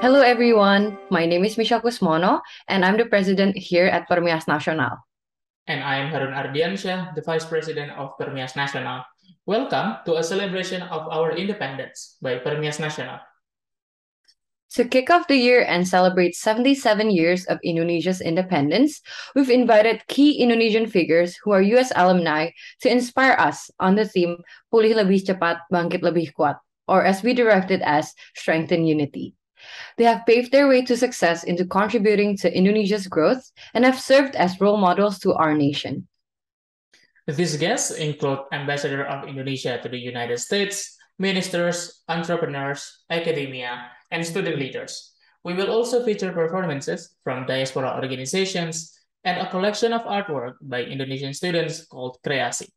Hello, everyone. My name is Michelle Kusmono, and I'm the president here at Permias Nasional. And I am Harun Ardiansyah, the vice president of Permias Nasional. Welcome to a celebration of our independence by Permias Nasional. To kick off the year and celebrate 77 years of Indonesia's independence, we've invited key Indonesian figures who are US alumni to inspire us on the theme Pulih Lebih Cepat, Bangkit Lebih Kuat, or as we derived it as Strengthen Unity. They have paved their way to success into contributing to Indonesia's growth and have served as role models to our nation. These guests include Ambassador of Indonesia to the United States, ministers, entrepreneurs, academia, and student leaders. We will also feature performances from diaspora organizations and a collection of artwork by Indonesian students called Kreasi.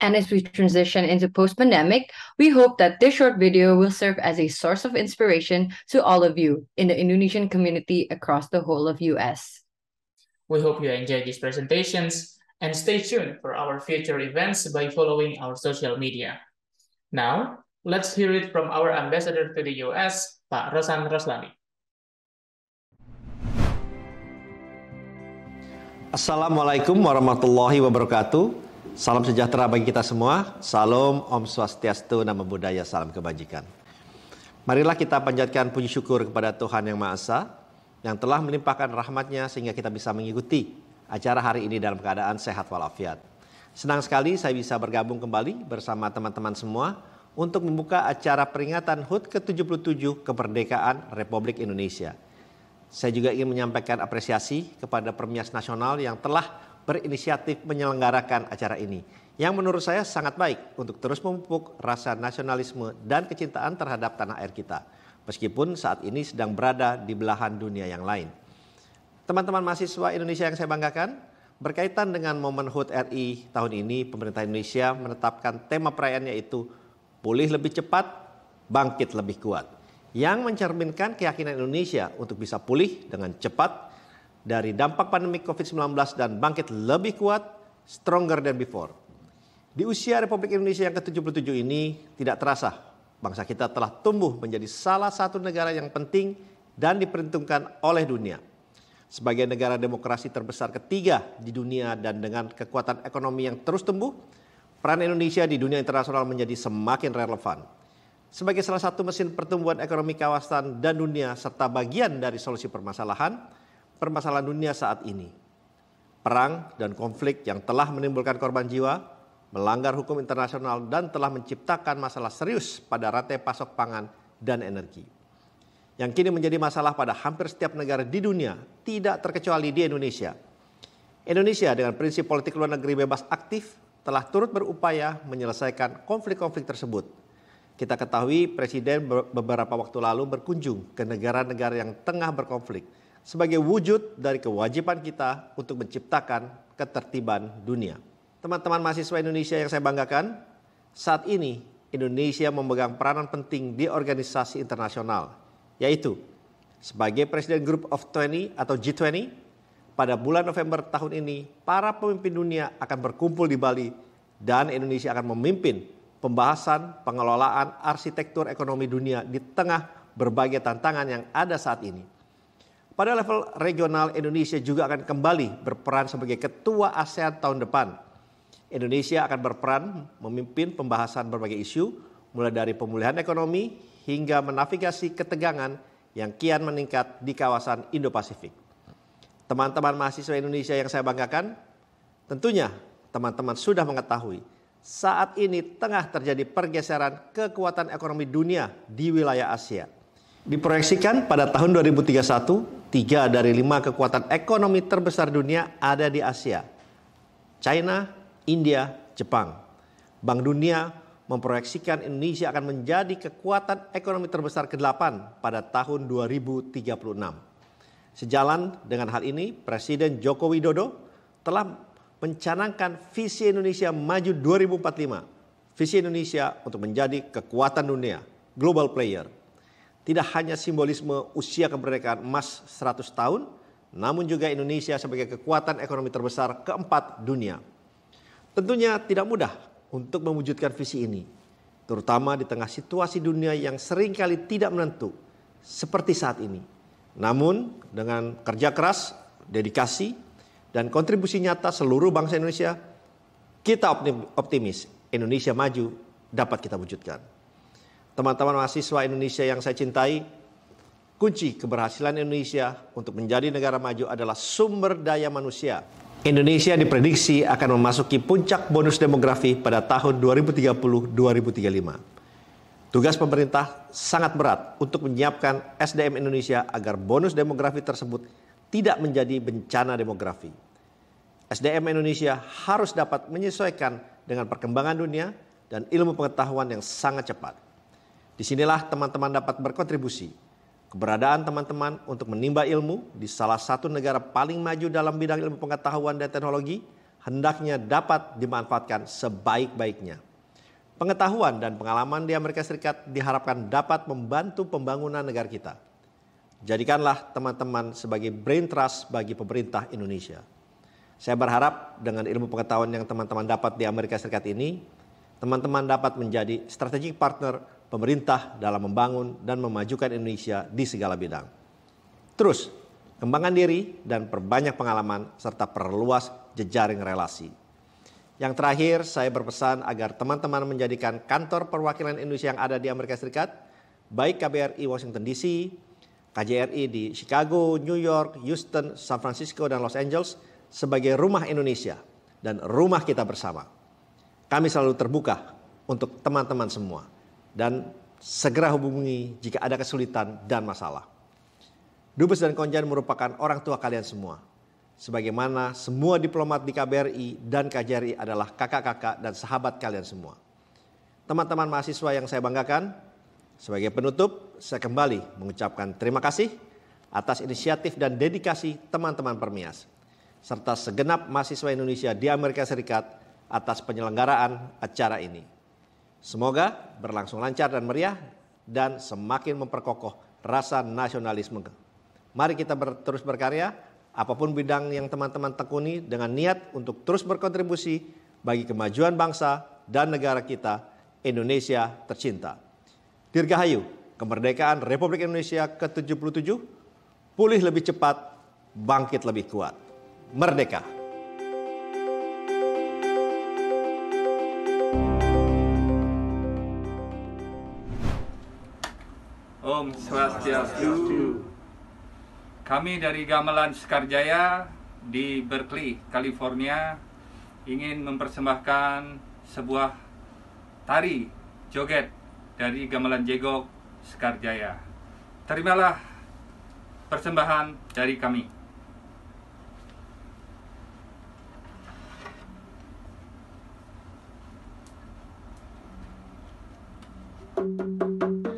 And as we transition into post pandemic, we hope that this short video will serve as a source of inspiration to all of you in the Indonesian community across the whole of US. We hope you enjoy these presentations and stay tuned for our future events by following our social media. Now, Let's hear it from our ambassador to the US, Pak Rosan Roslani. Assalamualaikum warahmatullahi wabarakatuh. Salam sejahtera bagi kita semua. Salam Om Swastiastu, Nama Budaya, Salam Kebajikan. Marilah kita panjatkan puji syukur kepada Tuhan Yang Maha Esa yang telah melimpahkan rahmatnya sehingga kita bisa mengikuti acara hari ini dalam keadaan sehat walafiat. Senang sekali saya bisa bergabung kembali bersama teman-teman semua untuk membuka acara peringatan HUT ke-77 kemerdekaan Republik Indonesia. Saya juga ingin menyampaikan apresiasi kepada Permias Nasional yang telah berinisiatif menyelenggarakan acara ini yang menurut saya sangat baik untuk terus memupuk rasa nasionalisme dan kecintaan terhadap tanah air kita meskipun saat ini sedang berada di belahan dunia yang lain. Teman-teman mahasiswa Indonesia yang saya banggakan, Berkaitan dengan momen HUT RI tahun ini, pemerintah Indonesia menetapkan tema perayaannya itu pulih lebih cepat, bangkit lebih kuat. Yang mencerminkan keyakinan Indonesia untuk bisa pulih dengan cepat dari dampak pandemi COVID-19 dan bangkit lebih kuat, stronger than before. Di usia Republik Indonesia yang ke-77 ini tidak terasa bangsa kita telah tumbuh menjadi salah satu negara yang penting dan diperhitungkan oleh dunia. Sebagai negara demokrasi terbesar ketiga di dunia dan dengan kekuatan ekonomi yang terus tumbuh, Peran Indonesia di dunia internasional menjadi semakin relevan. Sebagai salah satu mesin pertumbuhan ekonomi kawasan dan dunia serta bagian dari solusi permasalahan, permasalahan dunia saat ini. Perang dan konflik yang telah menimbulkan korban jiwa, melanggar hukum internasional dan telah menciptakan masalah serius pada rantai pasok pangan dan energi. Yang kini menjadi masalah pada hampir setiap negara di dunia, tidak terkecuali di Indonesia. Indonesia dengan prinsip politik luar negeri bebas aktif telah turut berupaya menyelesaikan konflik-konflik tersebut. Kita ketahui Presiden beberapa waktu lalu berkunjung ke negara-negara yang tengah berkonflik sebagai wujud dari kewajiban kita untuk menciptakan ketertiban dunia. Teman-teman mahasiswa Indonesia yang saya banggakan, saat ini Indonesia memegang peranan penting di organisasi internasional, yaitu sebagai Presiden Group of 20 atau G20, pada bulan November tahun ini, para pemimpin dunia akan berkumpul di Bali dan Indonesia akan memimpin pembahasan pengelolaan arsitektur ekonomi dunia di tengah berbagai tantangan yang ada saat ini. Pada level regional, Indonesia juga akan kembali berperan sebagai ketua ASEAN tahun depan. Indonesia akan berperan memimpin pembahasan berbagai isu, mulai dari pemulihan ekonomi hingga menavigasi ketegangan yang kian meningkat di kawasan Indo-Pasifik teman-teman mahasiswa Indonesia yang saya banggakan, tentunya teman-teman sudah mengetahui saat ini tengah terjadi pergeseran kekuatan ekonomi dunia di wilayah Asia. Diproyeksikan pada tahun 2031, tiga dari lima kekuatan ekonomi terbesar dunia ada di Asia. China, India, Jepang. Bank Dunia memproyeksikan Indonesia akan menjadi kekuatan ekonomi terbesar ke-8 pada tahun 2036. Sejalan dengan hal ini, Presiden Joko Widodo telah mencanangkan visi Indonesia Maju 2045. Visi Indonesia untuk menjadi kekuatan dunia, global player. Tidak hanya simbolisme usia kemerdekaan emas 100 tahun, namun juga Indonesia sebagai kekuatan ekonomi terbesar keempat dunia. Tentunya tidak mudah untuk mewujudkan visi ini, terutama di tengah situasi dunia yang seringkali tidak menentu seperti saat ini. Namun dengan kerja keras, dedikasi, dan kontribusi nyata seluruh bangsa Indonesia, kita optimis Indonesia maju dapat kita wujudkan. Teman-teman mahasiswa Indonesia yang saya cintai, kunci keberhasilan Indonesia untuk menjadi negara maju adalah sumber daya manusia. Indonesia diprediksi akan memasuki puncak bonus demografi pada tahun 2030-2035. Tugas pemerintah sangat berat untuk menyiapkan SDM Indonesia agar bonus demografi tersebut tidak menjadi bencana demografi. SDM Indonesia harus dapat menyesuaikan dengan perkembangan dunia dan ilmu pengetahuan yang sangat cepat. Disinilah teman-teman dapat berkontribusi. Keberadaan teman-teman untuk menimba ilmu di salah satu negara paling maju dalam bidang ilmu pengetahuan dan teknologi hendaknya dapat dimanfaatkan sebaik-baiknya. Pengetahuan dan pengalaman di Amerika Serikat diharapkan dapat membantu pembangunan negara kita. Jadikanlah teman-teman sebagai brain trust bagi pemerintah Indonesia. Saya berharap dengan ilmu pengetahuan yang teman-teman dapat di Amerika Serikat ini, teman-teman dapat menjadi strategic partner pemerintah dalam membangun dan memajukan Indonesia di segala bidang. Terus, kembangkan diri dan perbanyak pengalaman serta perluas jejaring relasi. Yang terakhir, saya berpesan agar teman-teman menjadikan kantor perwakilan Indonesia yang ada di Amerika Serikat, baik KBRI Washington DC, KJRI di Chicago, New York, Houston, San Francisco, dan Los Angeles, sebagai rumah Indonesia dan rumah kita bersama. Kami selalu terbuka untuk teman-teman semua dan segera hubungi jika ada kesulitan dan masalah. Dubes dan Konjen merupakan orang tua kalian semua sebagaimana semua diplomat di KBRI dan KJRI adalah kakak-kakak dan sahabat kalian semua. Teman-teman mahasiswa yang saya banggakan, sebagai penutup saya kembali mengucapkan terima kasih atas inisiatif dan dedikasi teman-teman Permias serta segenap mahasiswa Indonesia di Amerika Serikat atas penyelenggaraan acara ini. Semoga berlangsung lancar dan meriah dan semakin memperkokoh rasa nasionalisme. Mari kita ber terus berkarya apapun bidang yang teman-teman tekuni dengan niat untuk terus berkontribusi bagi kemajuan bangsa dan negara kita, Indonesia tercinta. Dirgahayu, kemerdekaan Republik Indonesia ke-77, pulih lebih cepat, bangkit lebih kuat. Merdeka! Om Swastiastu. Kami dari Gamelan Sekarjaya di Berkeley, California ingin mempersembahkan sebuah tari joget dari Gamelan Jegok Sekarjaya. Terimalah persembahan dari kami. Thank you.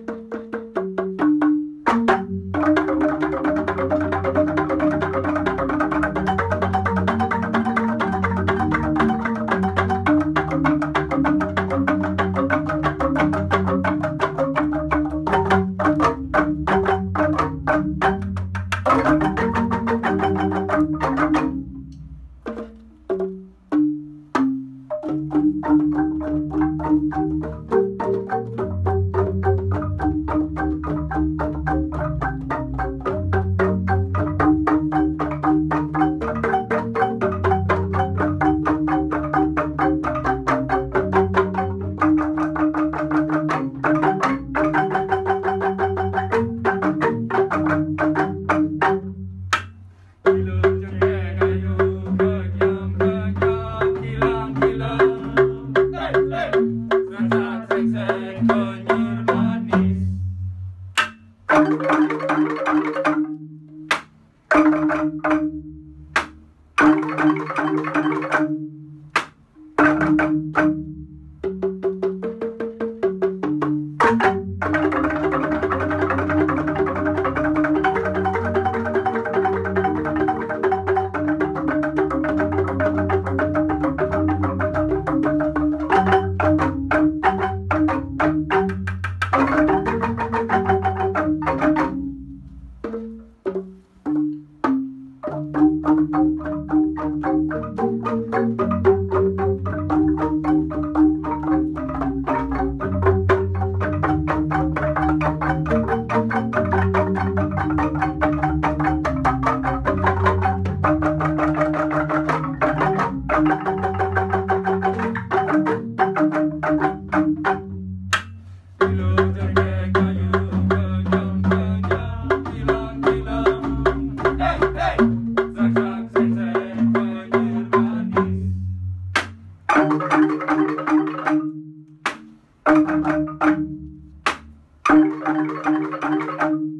Thank you.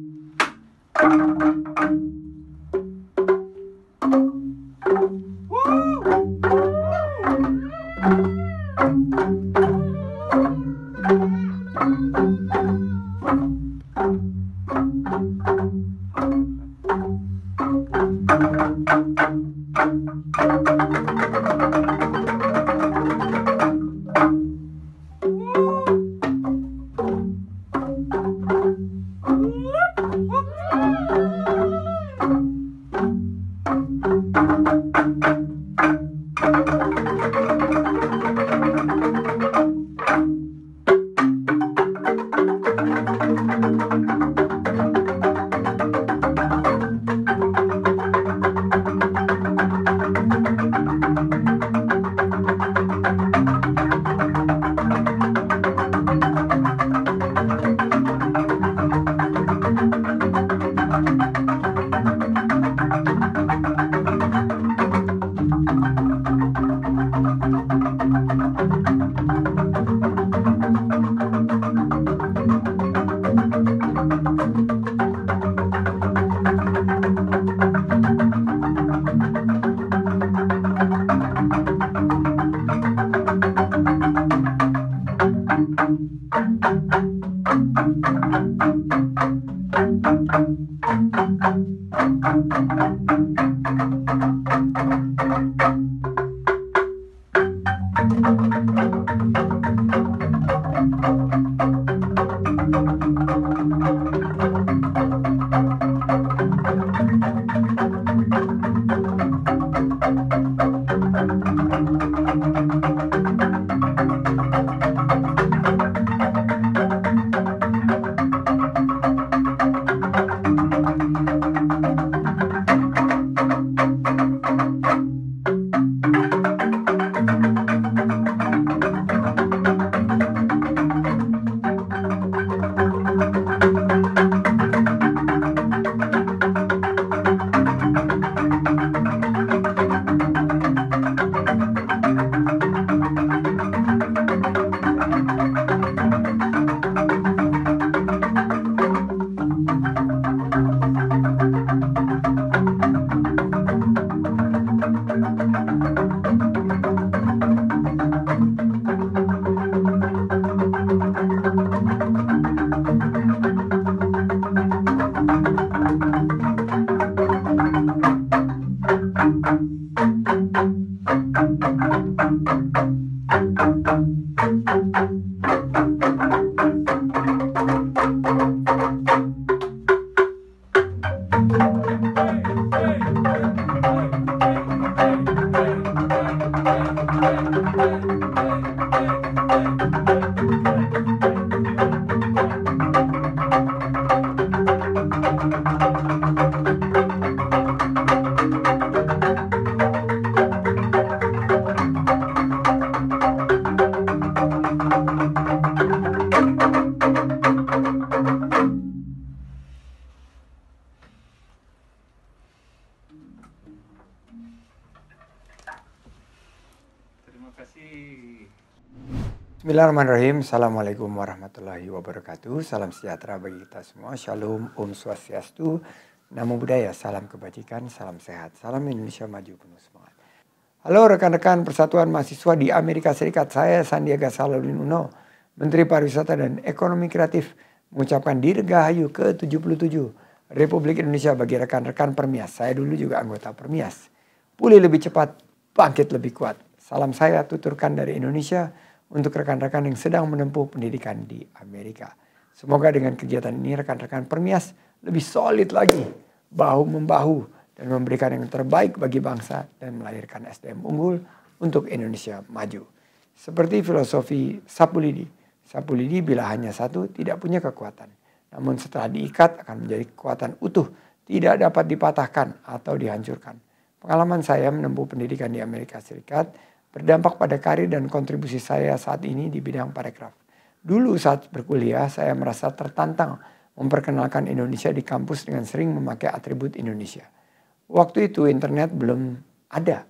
Bismillahirrahmanirrahim. Assalamualaikum warahmatullahi wabarakatuh. Salam sejahtera bagi kita semua. Shalom, Om Swastiastu, Namo Buddhaya, salam kebajikan, salam sehat, salam Indonesia maju penuh semangat. Halo rekan-rekan Persatuan Mahasiswa di Amerika Serikat, saya Sandiaga Salahuddin Uno, Menteri Pariwisata dan Ekonomi Kreatif, mengucapkan dirgahayu ke-77 Republik Indonesia bagi rekan-rekan Permias. Saya dulu juga anggota Permias. Pulih lebih cepat, bangkit lebih kuat. Salam saya tuturkan dari Indonesia untuk rekan-rekan yang sedang menempuh pendidikan di Amerika. Semoga dengan kegiatan ini rekan-rekan permias lebih solid lagi, bahu membahu dan memberikan yang terbaik bagi bangsa dan melahirkan SDM unggul untuk Indonesia maju. Seperti filosofi Sapulidi, Sapulidi bila hanya satu tidak punya kekuatan. Namun setelah diikat akan menjadi kekuatan utuh, tidak dapat dipatahkan atau dihancurkan. Pengalaman saya menempuh pendidikan di Amerika Serikat berdampak pada karir dan kontribusi saya saat ini di bidang parekraf. Dulu saat berkuliah saya merasa tertantang memperkenalkan Indonesia di kampus dengan sering memakai atribut Indonesia. Waktu itu internet belum ada.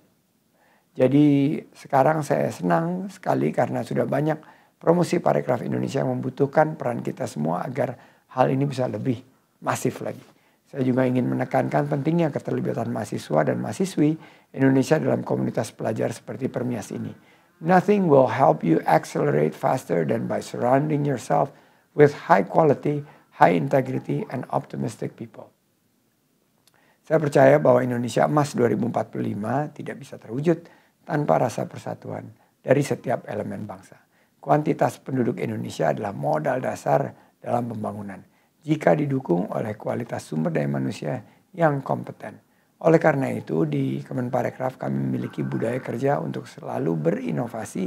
Jadi sekarang saya senang sekali karena sudah banyak promosi parekraf Indonesia yang membutuhkan peran kita semua agar hal ini bisa lebih masif lagi. Saya juga ingin menekankan pentingnya keterlibatan mahasiswa dan mahasiswi Indonesia dalam komunitas pelajar seperti Permias ini. Nothing will help you accelerate faster than by surrounding yourself with high quality, high integrity, and optimistic people. Saya percaya bahwa Indonesia Emas 2045 tidak bisa terwujud tanpa rasa persatuan dari setiap elemen bangsa. Kuantitas penduduk Indonesia adalah modal dasar dalam pembangunan jika didukung oleh kualitas sumber daya manusia yang kompeten. Oleh karena itu, di Kemenparekraf kami memiliki budaya kerja untuk selalu berinovasi,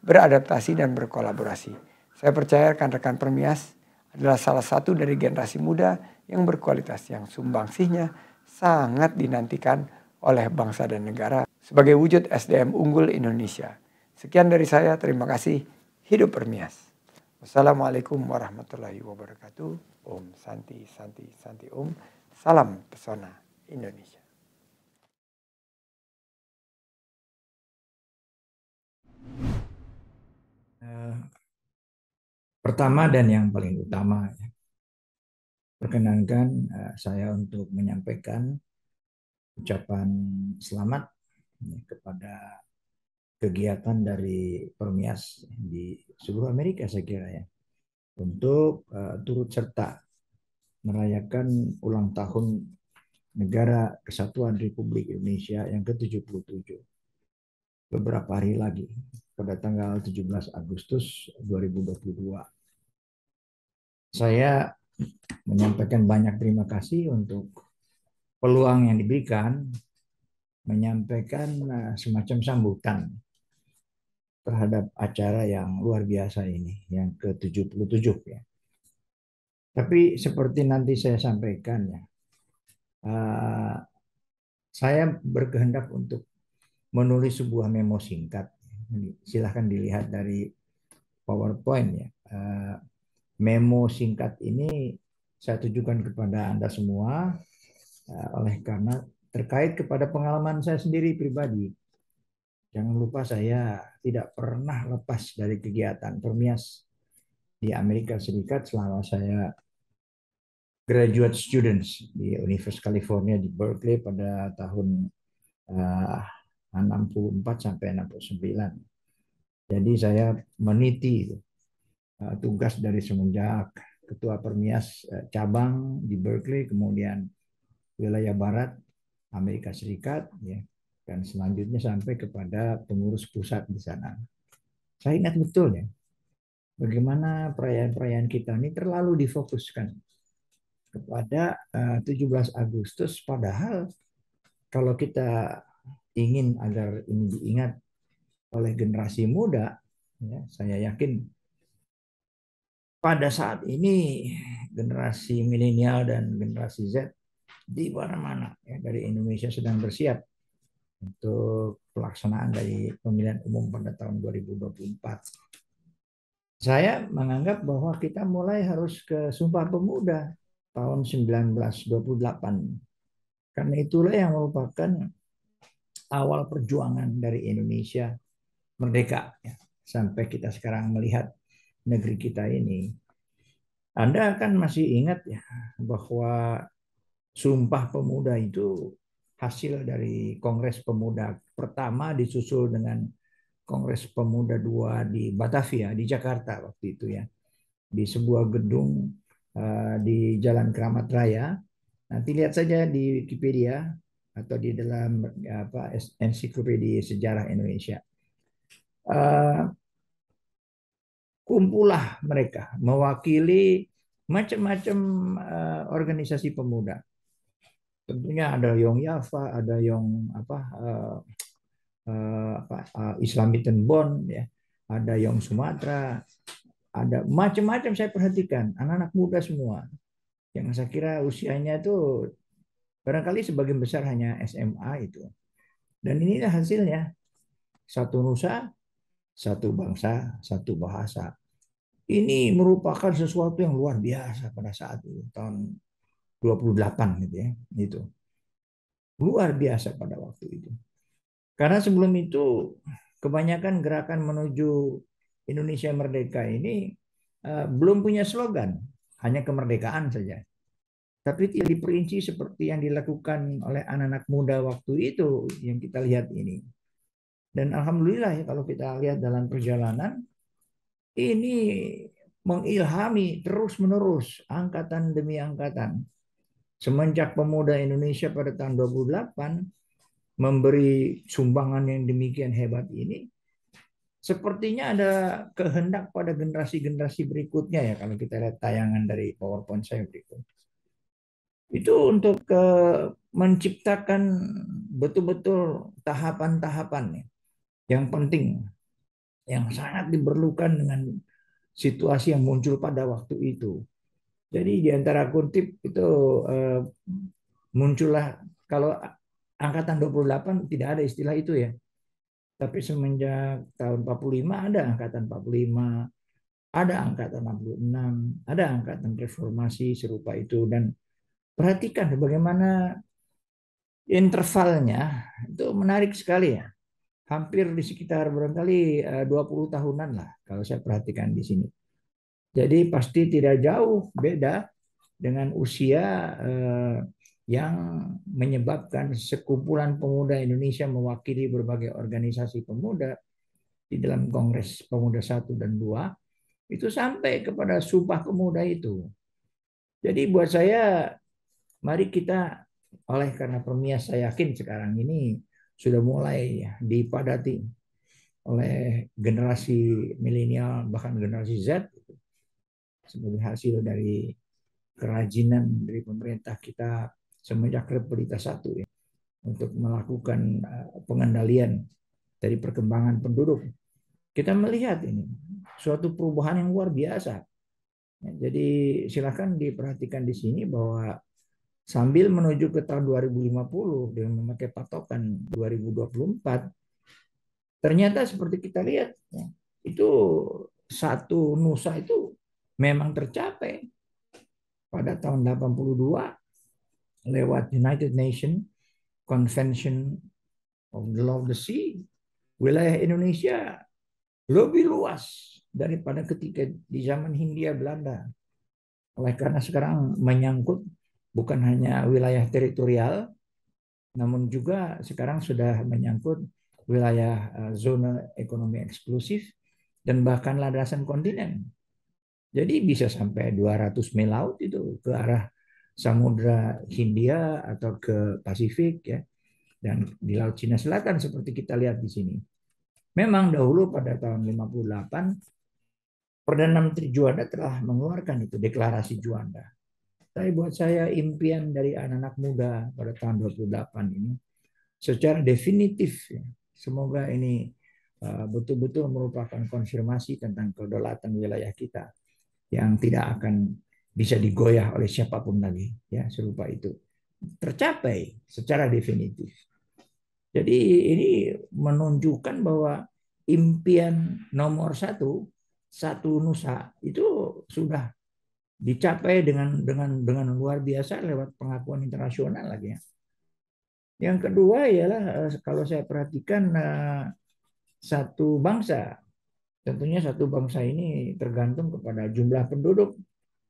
beradaptasi, dan berkolaborasi. Saya percaya rekan-rekan Permias adalah salah satu dari generasi muda yang berkualitas yang sumbangsihnya sangat dinantikan oleh bangsa dan negara sebagai wujud SDM unggul Indonesia. Sekian dari saya, terima kasih. Hidup Permias. Wassalamualaikum warahmatullahi wabarakatuh. Om Santi, Santi, Santi Om. Salam pesona Indonesia. Eh, pertama dan yang paling utama, ya. perkenankan eh, saya untuk menyampaikan ucapan selamat ya kepada kegiatan dari Permias di seluruh Amerika saya kira ya untuk uh, turut serta merayakan ulang tahun Negara Kesatuan Republik Indonesia yang ke-77 beberapa hari lagi pada tanggal 17 Agustus 2022. Saya menyampaikan banyak terima kasih untuk peluang yang diberikan menyampaikan eh, semacam sambutan terhadap acara yang luar biasa ini, yang ke-77 ya. Tapi seperti nanti saya sampaikan ya, uh, saya berkehendak untuk menulis sebuah memo singkat. Silahkan dilihat dari PowerPoint ya. Uh, memo singkat ini saya tujukan kepada Anda semua uh, oleh karena terkait kepada pengalaman saya sendiri pribadi Jangan lupa saya tidak pernah lepas dari kegiatan permias di Amerika Serikat selama saya graduate students di Universitas California di Berkeley pada tahun eh, uh, 64 sampai 69. Jadi saya meniti eh, tugas dari semenjak ketua permias eh, cabang di Berkeley kemudian wilayah barat Amerika Serikat ya dan selanjutnya sampai kepada pengurus pusat di sana. Saya ingat betul ya, bagaimana perayaan-perayaan kita ini terlalu difokuskan kepada 17 eh, Agustus, padahal kalau kita ingin agar ini diingat oleh generasi muda, ya, saya yakin pada saat ini generasi milenial dan generasi Z di mana-mana ya, dari Indonesia sedang bersiap untuk pelaksanaan dari pemilihan umum pada tahun 2024. Saya menganggap bahwa kita mulai harus ke Sumpah Pemuda tahun 1928. Karena itulah yang merupakan awal perjuangan dari Indonesia merdeka ya, sampai kita sekarang melihat negeri kita ini. Anda akan masih ingat ya bahwa Sumpah Pemuda itu hasil dari Kongres Pemuda pertama disusul dengan Kongres Pemuda dua di Batavia di Jakarta waktu itu ya di sebuah gedung uh, di Jalan Keramat Raya. Nanti lihat saja di Wikipedia atau di dalam eh, apa ensiklopedia sejarah Indonesia. Uh, kumpulah mereka mewakili macam-macam uh, organisasi pemuda tentunya ada Yong Yafa, ada Yong apa uh, uh, apa uh, eh, Islamiten Bon ya, ada Yong Sumatera, ada macam-macam saya perhatikan anak-anak muda semua yang saya kira usianya itu barangkali sebagian besar hanya SMA itu. Dan inilah hasilnya satu nusa, satu bangsa, satu bahasa. Ini merupakan sesuatu yang luar biasa pada saat itu tahun 28 gitu ya. Itu. Luar biasa pada waktu itu. Karena sebelum itu kebanyakan gerakan menuju Indonesia merdeka ini uh, belum punya slogan, hanya kemerdekaan saja. Tapi tidak diperinci seperti yang dilakukan oleh anak-anak muda waktu itu yang kita lihat ini. Dan alhamdulillah ya kalau kita lihat dalam perjalanan ini mengilhami terus-menerus angkatan demi angkatan Semenjak pemuda Indonesia pada tahun 28 memberi sumbangan yang demikian hebat ini, sepertinya ada kehendak pada generasi-generasi berikutnya ya kalau kita lihat tayangan dari PowerPoint saya berikut. Itu untuk ke eh, menciptakan betul-betul tahapan-tahapan ya, yang penting yang sangat diperlukan dengan situasi yang muncul pada waktu itu. Jadi di antara kutip itu eh, muncullah kalau angkatan 28 tidak ada istilah itu ya. Tapi semenjak tahun 45 ada angkatan 45, ada angkatan 66, ada angkatan reformasi serupa itu dan perhatikan bagaimana intervalnya itu menarik sekali ya. Hampir di sekitar barangkali 20 eh, tahunan lah kalau saya perhatikan di sini. Jadi pasti tidak jauh beda dengan usia eh, yang menyebabkan sekumpulan pemuda Indonesia mewakili berbagai organisasi pemuda di dalam Kongres Pemuda 1 dan 2 itu sampai kepada sumpah pemuda itu. Jadi buat saya mari kita oleh karena permias saya yakin sekarang ini sudah mulai dipadati oleh generasi milenial bahkan generasi Z sebagai hasil dari kerajinan dari pemerintah kita semenjak Republik Satu ya untuk melakukan eh, pengendalian dari perkembangan penduduk. Kita melihat ini suatu perubahan yang luar biasa. Ya, jadi silahkan diperhatikan di sini bahwa sambil menuju ke tahun 2050 dengan memakai patokan 2024, ternyata seperti kita lihat ya, itu satu nusa itu memang tercapai pada tahun 82 lewat United Nations Convention of the Law of the Sea, wilayah Indonesia lebih luas daripada ketika di zaman Hindia Belanda. Oleh karena sekarang menyangkut bukan hanya wilayah teritorial, namun juga sekarang sudah menyangkut wilayah eh, zona ekonomi eksklusif dan bahkan landasan kontinen jadi bisa sampai 200 mil laut itu ke arah Samudra Hindia atau ke Pasifik ya. Dan di Laut Cina Selatan seperti kita lihat di sini. Memang dahulu pada tahun 58 Perdana Menteri Juanda telah mengeluarkan itu deklarasi Juanda. Tapi buat saya impian dari anak-anak muda pada tahun 28 ini secara definitif ya, Semoga ini uh, betul-betul merupakan konfirmasi tentang kedaulatan wilayah kita yang tidak akan bisa digoyah oleh siapapun lagi ya serupa itu tercapai secara definitif. Jadi ini menunjukkan bahwa impian nomor satu satu nusa itu sudah dicapai dengan dengan dengan luar biasa lewat pengakuan internasional lagi ya. Yang kedua ialah eh, kalau saya perhatikan eh, satu bangsa Tentunya satu bangsa ini tergantung kepada jumlah penduduk.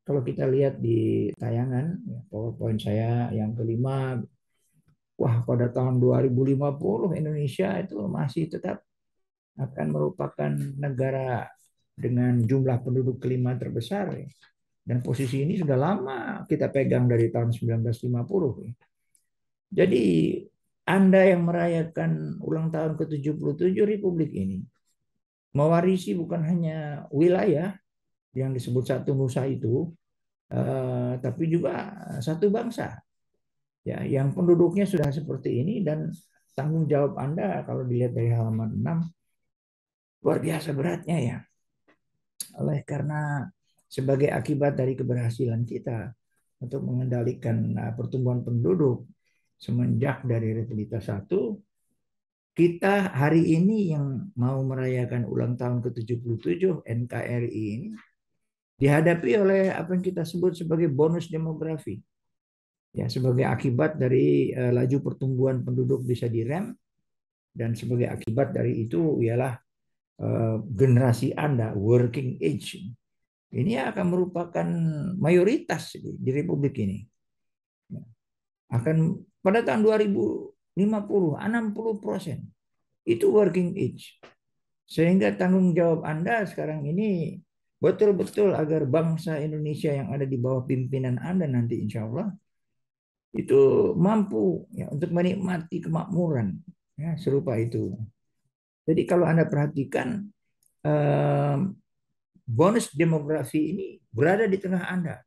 Kalau kita lihat di tayangan ya, PowerPoint saya yang kelima, wah pada tahun 2050 Indonesia itu masih tetap akan merupakan negara dengan jumlah penduduk kelima terbesar. Ya. Dan posisi ini sudah lama kita pegang dari tahun 1950. Ya. Jadi Anda yang merayakan ulang tahun ke-77 Republik ini, mewarisi bukan hanya wilayah yang disebut satu nusa itu, eh, tapi juga satu bangsa. Ya, yang penduduknya sudah seperti ini dan tanggung jawab Anda kalau dilihat dari halaman 6 luar biasa beratnya ya. Oleh karena sebagai akibat dari keberhasilan kita untuk mengendalikan eh, pertumbuhan penduduk semenjak dari rentetan satu kita hari ini yang mau merayakan ulang tahun ke-77 NKRI ini dihadapi oleh apa yang kita sebut sebagai bonus demografi. Ya, sebagai akibat dari uh, laju pertumbuhan penduduk bisa direm dan sebagai akibat dari itu ialah uh, generasi Anda working age. Ini akan merupakan mayoritas di, di republik ini. Ya. Akan pada tahun 2000 50, 60 persen. Itu working age. Sehingga tanggung jawab Anda sekarang ini betul-betul agar bangsa Indonesia yang ada di bawah pimpinan Anda nanti insya Allah itu mampu ya, untuk menikmati kemakmuran ya, serupa itu. Jadi kalau Anda perhatikan eh, bonus demografi ini berada di tengah Anda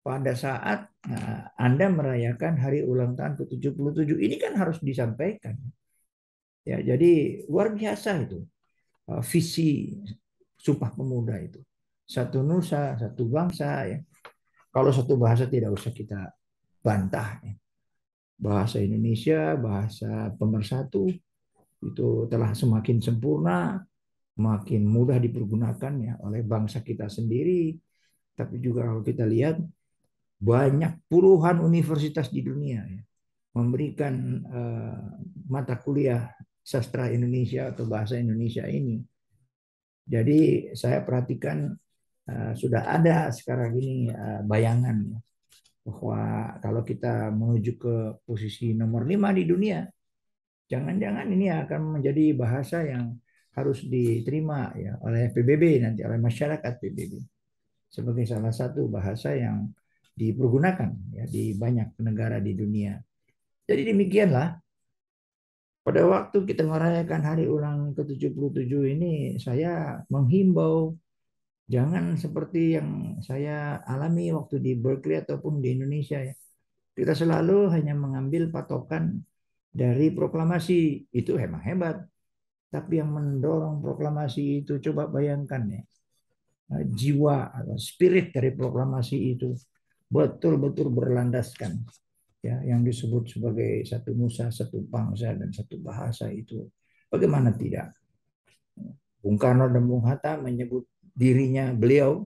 pada saat Nah, Anda merayakan hari ulang tahun ke-77 ini kan harus disampaikan. Ya, jadi luar biasa itu eh, visi Sumpah Pemuda itu. Satu nusa, satu bangsa ya. Kalau satu bahasa tidak usah kita bantah ya. Bahasa Indonesia, bahasa pemersatu itu telah semakin sempurna, makin mudah dipergunakan ya oleh bangsa kita sendiri. Tapi juga kalau kita lihat banyak puluhan universitas di dunia ya, memberikan uh, mata kuliah sastra Indonesia atau bahasa Indonesia ini. Jadi saya perhatikan uh, sudah ada sekarang ini uh, bayangan ya, bahwa kalau kita menuju ke posisi nomor lima di dunia, jangan-jangan ini akan menjadi bahasa yang harus diterima ya oleh PBB nanti oleh masyarakat PBB sebagai salah satu bahasa yang dipergunakan ya, di banyak negara di dunia. Jadi demikianlah pada waktu kita merayakan hari ulang ke-77 ini saya menghimbau jangan seperti yang saya alami waktu di Berkeley ataupun di Indonesia ya. Kita selalu hanya mengambil patokan dari proklamasi itu memang hebat. Tapi yang mendorong proklamasi itu coba bayangkan ya. Jiwa atau spirit dari proklamasi itu betul-betul berlandaskan ya yang disebut sebagai satu musa satu bangsa dan satu bahasa itu bagaimana tidak? Bung Karno dan Bung Hatta menyebut dirinya beliau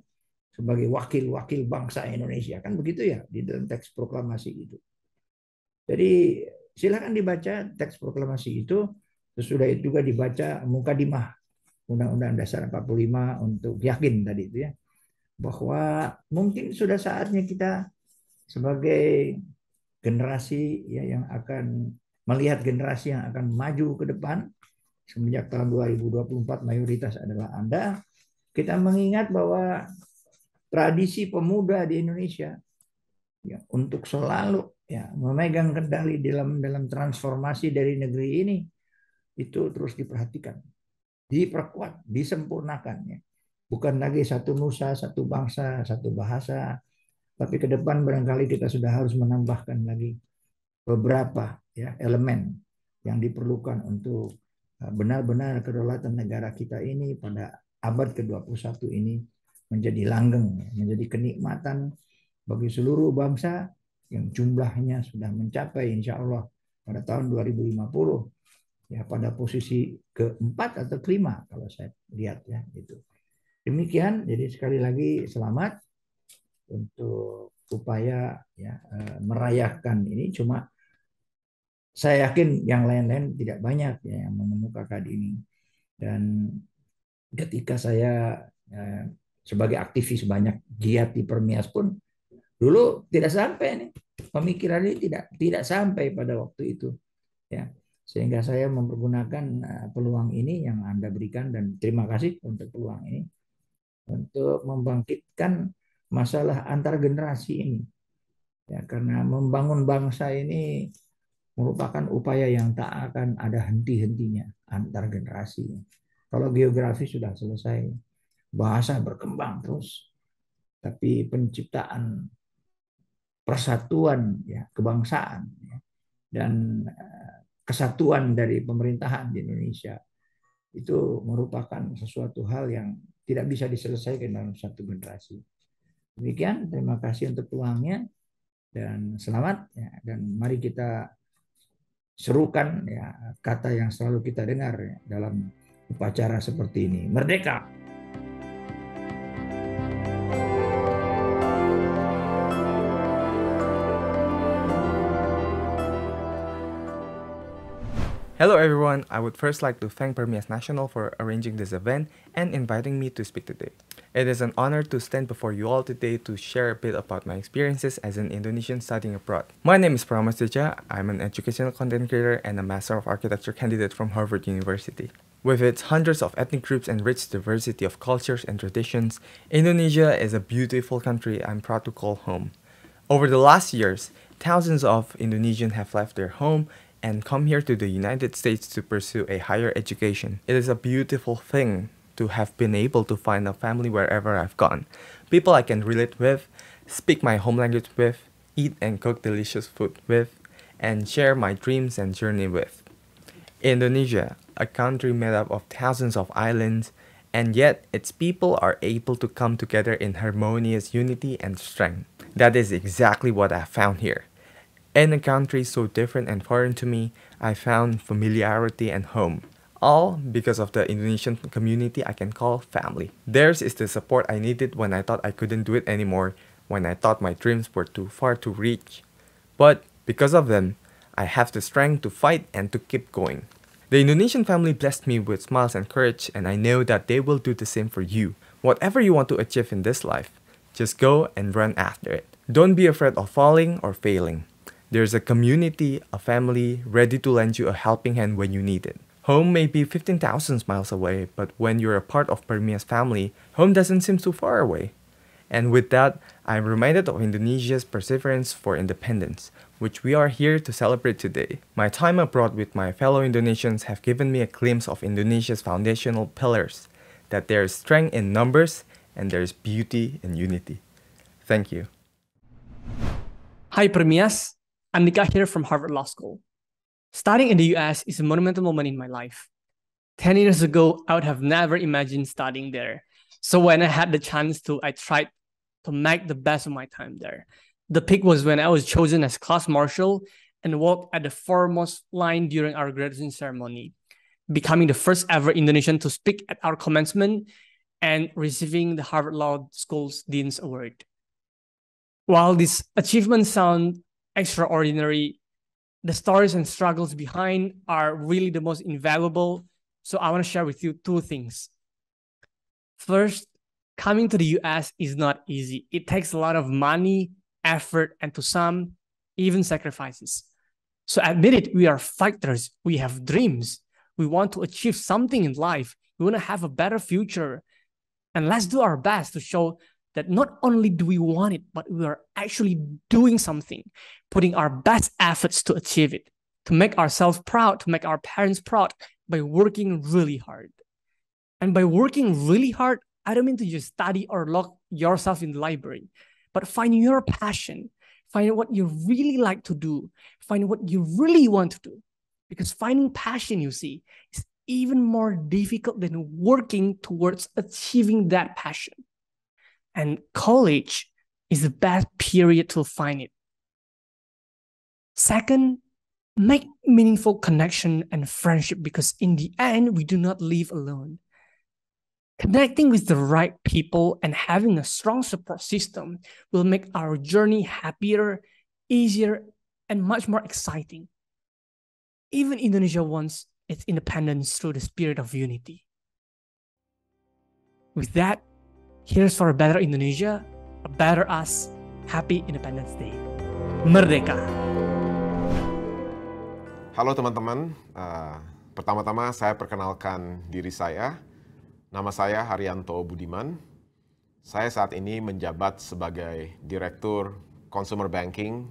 sebagai wakil-wakil bangsa Indonesia kan begitu ya di dalam teks proklamasi itu. Jadi silakan dibaca teks proklamasi itu sesudah itu juga dibaca Muka Dimah Undang-Undang Dasar 45 untuk yakin tadi itu ya bahwa mungkin sudah saatnya kita sebagai generasi ya yang akan melihat generasi yang akan maju ke depan semenjak tahun 2024 mayoritas adalah Anda, kita mengingat bahwa tradisi pemuda di Indonesia ya untuk selalu ya memegang kendali dalam dalam transformasi dari negeri ini itu terus diperhatikan, diperkuat, disempurnakan ya bukan lagi satu nusa, satu bangsa, satu bahasa, tapi ke depan barangkali kita sudah harus menambahkan lagi beberapa ya elemen yang diperlukan untuk uh, benar-benar kedaulatan negara kita ini pada abad ke-21 ini menjadi langgeng, menjadi kenikmatan bagi seluruh bangsa yang jumlahnya sudah mencapai insya Allah pada tahun 2050 ya pada posisi keempat atau kelima kalau saya lihat ya gitu Demikian, jadi sekali lagi selamat untuk upaya ya, eh, merayakan ini. Cuma saya yakin yang lain-lain tidak banyak ya, yang mengemukakan ini. Dan ketika saya ya, sebagai aktivis banyak giat di Permias pun dulu tidak sampai nih pemikiran ini tidak tidak sampai pada waktu itu ya sehingga saya mempergunakan eh, peluang ini yang anda berikan dan terima kasih untuk peluang ini untuk membangkitkan masalah antar generasi ini. Ya, karena membangun bangsa ini merupakan upaya yang tak akan ada henti-hentinya antar generasi. Kalau geografi sudah selesai, bahasa berkembang terus, tapi penciptaan persatuan ya, kebangsaan ya, dan eh, kesatuan dari pemerintahan di Indonesia itu merupakan sesuatu hal yang tidak bisa diselesaikan dalam satu generasi. Demikian, terima kasih untuk peluangnya dan selamat ya, dan mari kita serukan ya kata yang selalu kita dengar ya, dalam upacara seperti ini. Merdeka! Hello everyone, I would first like to thank Permias National for arranging this event and inviting me to speak today. It is an honor to stand before you all today to share a bit about my experiences as an Indonesian studying abroad. My name is Pramas Deja, I'm an educational content creator and a Master of Architecture candidate from Harvard University. With its hundreds of ethnic groups and rich diversity of cultures and traditions, Indonesia is a beautiful country I'm proud to call home. Over the last years, thousands of Indonesians have left their home and come here to the United States to pursue a higher education. It is a beautiful thing to have been able to find a family wherever I've gone. People I can relate with, speak my home language with, eat and cook delicious food with, and share my dreams and journey with. Indonesia, a country made up of thousands of islands, and yet its people are able to come together in harmonious unity and strength. That is exactly what I found here. In a country so different and foreign to me, I found familiarity and home. All because of the Indonesian community I can call family. Theirs is the support I needed when I thought I couldn't do it anymore, when I thought my dreams were too far to reach. But because of them, I have the strength to fight and to keep going. The Indonesian family blessed me with smiles and courage, and I know that they will do the same for you. Whatever you want to achieve in this life, just go and run after it. Don't be afraid of falling or failing. There's a community, a family ready to lend you a helping hand when you need it. Home may be 15,000 miles away, but when you're a part of Permia's family, home doesn't seem too far away. And with that, I'm reminded of Indonesia's perseverance for independence, which we are here to celebrate today. My time abroad with my fellow Indonesians have given me a glimpse of Indonesia's foundational pillars, that there is strength in numbers and there is beauty in unity. Thank you. Hi Permias, I'm guy here from Harvard Law School. Studying in the US is a monumental moment in my life. 10 years ago, I would have never imagined studying there. So when I had the chance to, I tried to make the best of my time there. The peak was when I was chosen as class marshal and walked at the foremost line during our graduation ceremony, becoming the first ever Indonesian to speak at our commencement and receiving the Harvard Law School's Dean's Award. While this achievement sounds extraordinary. The stories and struggles behind are really the most invaluable. So I want to share with you two things. First, coming to the US is not easy. It takes a lot of money, effort, and to some, even sacrifices. So admit it, we are fighters. We have dreams. We want to achieve something in life. We want to have a better future. And let's do our best to show that not only do we want it, but we are actually doing something, putting our best efforts to achieve it, to make ourselves proud, to make our parents proud by working really hard. And by working really hard, I don't mean to just study or lock yourself in the library, but find your passion, find what you really like to do, find what you really want to do. Because finding passion, you see, is even more difficult than working towards achieving that passion. And college is the best period to find it. Second, make meaningful connection and friendship because in the end, we do not live alone. Connecting with the right people and having a strong support system will make our journey happier, easier, and much more exciting. Even Indonesia wants its independence through the spirit of unity. With that, Here's for a better Indonesia, a better us. Happy Independence Day. Merdeka. Halo teman-teman. Uh, pertama-tama saya perkenalkan diri saya. Nama saya Haryanto Budiman. Saya saat ini menjabat sebagai Direktur Consumer Banking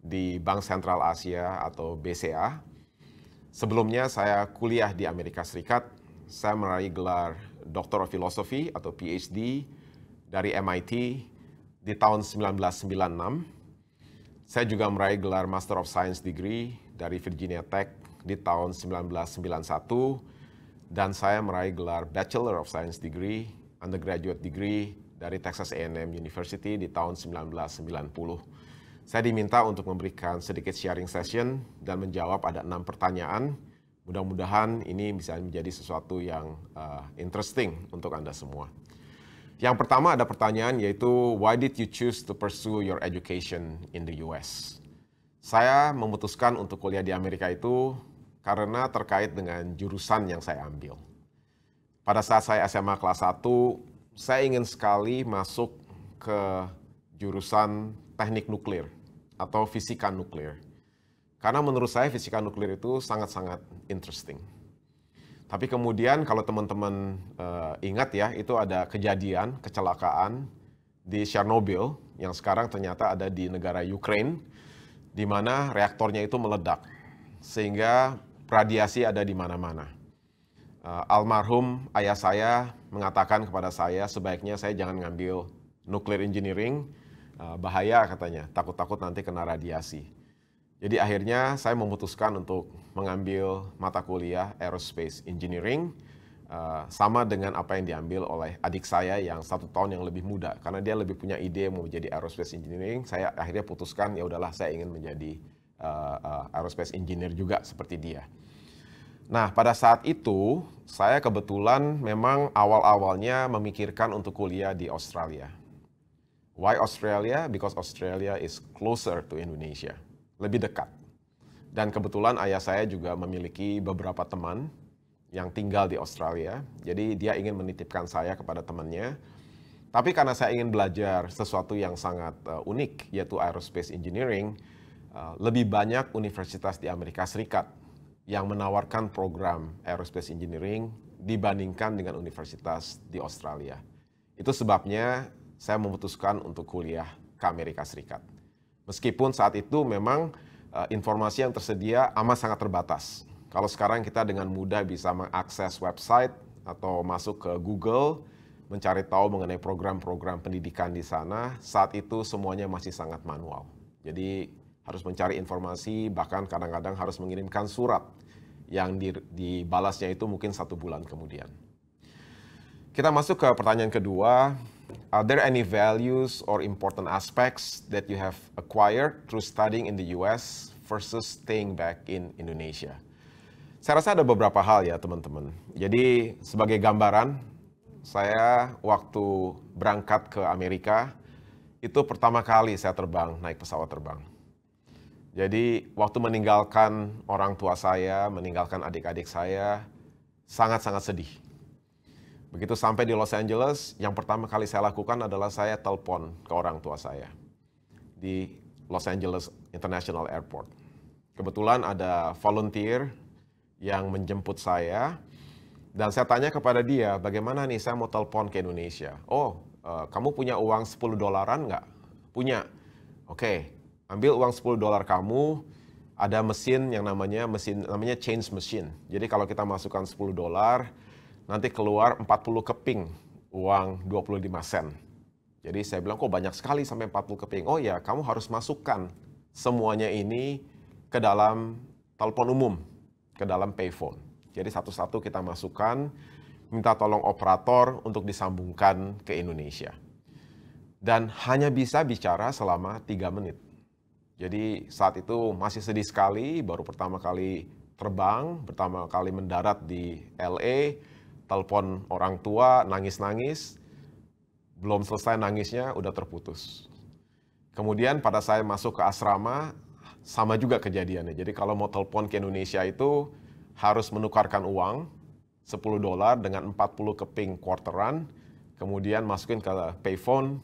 di Bank Sentral Asia atau BCA. Sebelumnya saya kuliah di Amerika Serikat. Saya meraih gelar Doctor of Philosophy atau PhD dari MIT di tahun 1996. Saya juga meraih gelar Master of Science Degree dari Virginia Tech di tahun 1991 dan saya meraih gelar Bachelor of Science Degree, undergraduate degree dari Texas A&M University di tahun 1990. Saya diminta untuk memberikan sedikit sharing session dan menjawab ada enam pertanyaan Mudah-mudahan ini bisa menjadi sesuatu yang uh, interesting untuk Anda semua. Yang pertama ada pertanyaan yaitu why did you choose to pursue your education in the US? Saya memutuskan untuk kuliah di Amerika itu karena terkait dengan jurusan yang saya ambil. Pada saat saya SMA kelas 1, saya ingin sekali masuk ke jurusan teknik nuklir atau fisika nuklir. Karena menurut saya fisika nuklir itu sangat-sangat interesting. Tapi kemudian kalau teman-teman uh, ingat ya, itu ada kejadian, kecelakaan di Chernobyl yang sekarang ternyata ada di negara Ukraine di mana reaktornya itu meledak sehingga radiasi ada di mana-mana. Uh, almarhum ayah saya mengatakan kepada saya sebaiknya saya jangan ngambil nuklir engineering uh, bahaya katanya, takut-takut nanti kena radiasi. Jadi akhirnya saya memutuskan untuk mengambil mata kuliah Aerospace Engineering uh, sama dengan apa yang diambil oleh adik saya yang satu tahun yang lebih muda karena dia lebih punya ide mau menjadi Aerospace Engineering. Saya akhirnya putuskan ya udahlah saya ingin menjadi uh, uh, Aerospace Engineer juga seperti dia. Nah, pada saat itu saya kebetulan memang awal-awalnya memikirkan untuk kuliah di Australia. Why Australia? Because Australia is closer to Indonesia lebih dekat. Dan kebetulan ayah saya juga memiliki beberapa teman yang tinggal di Australia. Jadi dia ingin menitipkan saya kepada temannya. Tapi karena saya ingin belajar sesuatu yang sangat uh, unik, yaitu aerospace engineering, uh, lebih banyak universitas di Amerika Serikat yang menawarkan program aerospace engineering dibandingkan dengan universitas di Australia. Itu sebabnya saya memutuskan untuk kuliah ke Amerika Serikat. Meskipun saat itu memang uh, informasi yang tersedia amat sangat terbatas. Kalau sekarang kita dengan mudah bisa mengakses website atau masuk ke Google, mencari tahu mengenai program-program pendidikan di sana, saat itu semuanya masih sangat manual. Jadi harus mencari informasi, bahkan kadang-kadang harus mengirimkan surat yang dibalasnya itu mungkin satu bulan kemudian. Kita masuk ke pertanyaan kedua, Are there any values or important aspects that you have acquired through studying in the US versus staying back in Indonesia? Saya rasa ada beberapa hal ya teman-teman. Jadi sebagai gambaran, saya waktu berangkat ke Amerika, itu pertama kali saya terbang, naik pesawat terbang. Jadi waktu meninggalkan orang tua saya, meninggalkan adik-adik saya, sangat-sangat sedih. Begitu sampai di Los Angeles, yang pertama kali saya lakukan adalah saya telepon ke orang tua saya di Los Angeles International Airport. Kebetulan ada volunteer yang menjemput saya dan saya tanya kepada dia, bagaimana nih saya mau telepon ke Indonesia? Oh, uh, kamu punya uang 10 dolaran nggak? Punya. Oke, okay, ambil uang 10 dolar kamu, ada mesin yang namanya mesin namanya change machine. Jadi kalau kita masukkan 10 dolar, nanti keluar 40 keping uang 25 sen. Jadi saya bilang, kok banyak sekali sampai 40 keping? Oh ya, kamu harus masukkan semuanya ini ke dalam telepon umum, ke dalam payphone. Jadi satu-satu kita masukkan, minta tolong operator untuk disambungkan ke Indonesia. Dan hanya bisa bicara selama 3 menit. Jadi saat itu masih sedih sekali, baru pertama kali terbang, pertama kali mendarat di LA, telepon orang tua, nangis-nangis, belum selesai nangisnya udah terputus. Kemudian pada saya masuk ke asrama, sama juga kejadiannya. Jadi kalau mau telepon ke Indonesia itu harus menukarkan uang 10 dolar dengan 40 keping quarteran, kemudian masukin ke payphone,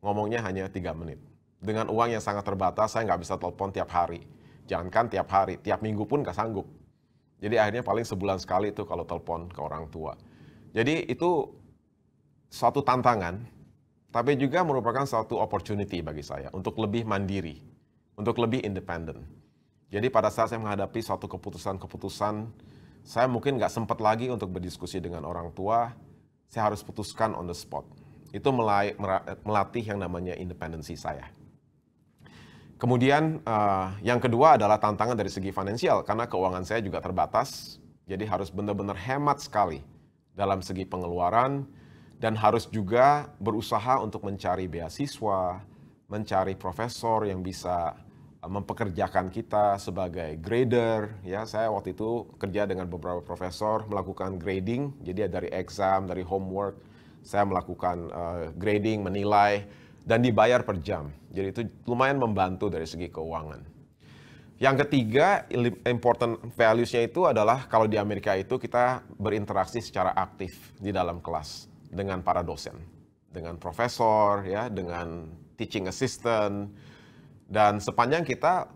ngomongnya hanya 3 menit. Dengan uang yang sangat terbatas, saya nggak bisa telepon tiap hari. Jangankan tiap hari, tiap minggu pun nggak sanggup. Jadi akhirnya paling sebulan sekali itu kalau telepon ke orang tua. Jadi itu suatu tantangan, tapi juga merupakan suatu opportunity bagi saya untuk lebih mandiri, untuk lebih independen. Jadi pada saat saya menghadapi suatu keputusan-keputusan, saya mungkin nggak sempat lagi untuk berdiskusi dengan orang tua, saya harus putuskan on the spot. Itu melatih yang namanya independensi saya. Kemudian uh, yang kedua adalah tantangan dari segi finansial karena keuangan saya juga terbatas, jadi harus benar-benar hemat sekali dalam segi pengeluaran dan harus juga berusaha untuk mencari beasiswa, mencari profesor yang bisa eh, mempekerjakan kita sebagai grader ya saya waktu itu kerja dengan beberapa profesor melakukan grading jadi dari exam dari homework saya melakukan uh, grading menilai dan dibayar per jam. Jadi itu lumayan membantu dari segi keuangan. Yang ketiga, important values-nya itu adalah kalau di Amerika itu kita berinteraksi secara aktif di dalam kelas dengan para dosen, dengan profesor, ya, dengan teaching assistant, dan sepanjang kita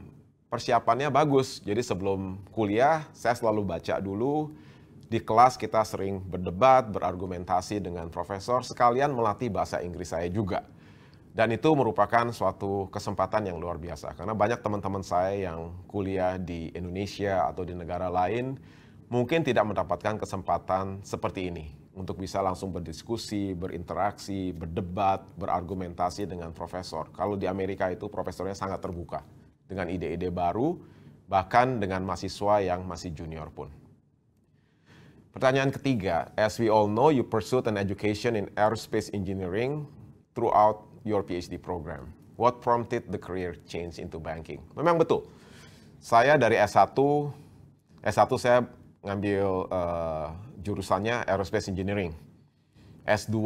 persiapannya bagus. Jadi sebelum kuliah, saya selalu baca dulu, di kelas kita sering berdebat, berargumentasi dengan profesor, sekalian melatih bahasa Inggris saya juga dan itu merupakan suatu kesempatan yang luar biasa karena banyak teman-teman saya yang kuliah di Indonesia atau di negara lain mungkin tidak mendapatkan kesempatan seperti ini untuk bisa langsung berdiskusi, berinteraksi, berdebat, berargumentasi dengan profesor. Kalau di Amerika itu profesornya sangat terbuka dengan ide-ide baru, bahkan dengan mahasiswa yang masih junior pun. Pertanyaan ketiga, as we all know, you pursued an education in aerospace engineering throughout your PhD program? What prompted the career change into banking? Memang betul. Saya dari S1, S1 saya ngambil uh, jurusannya Aerospace Engineering. S2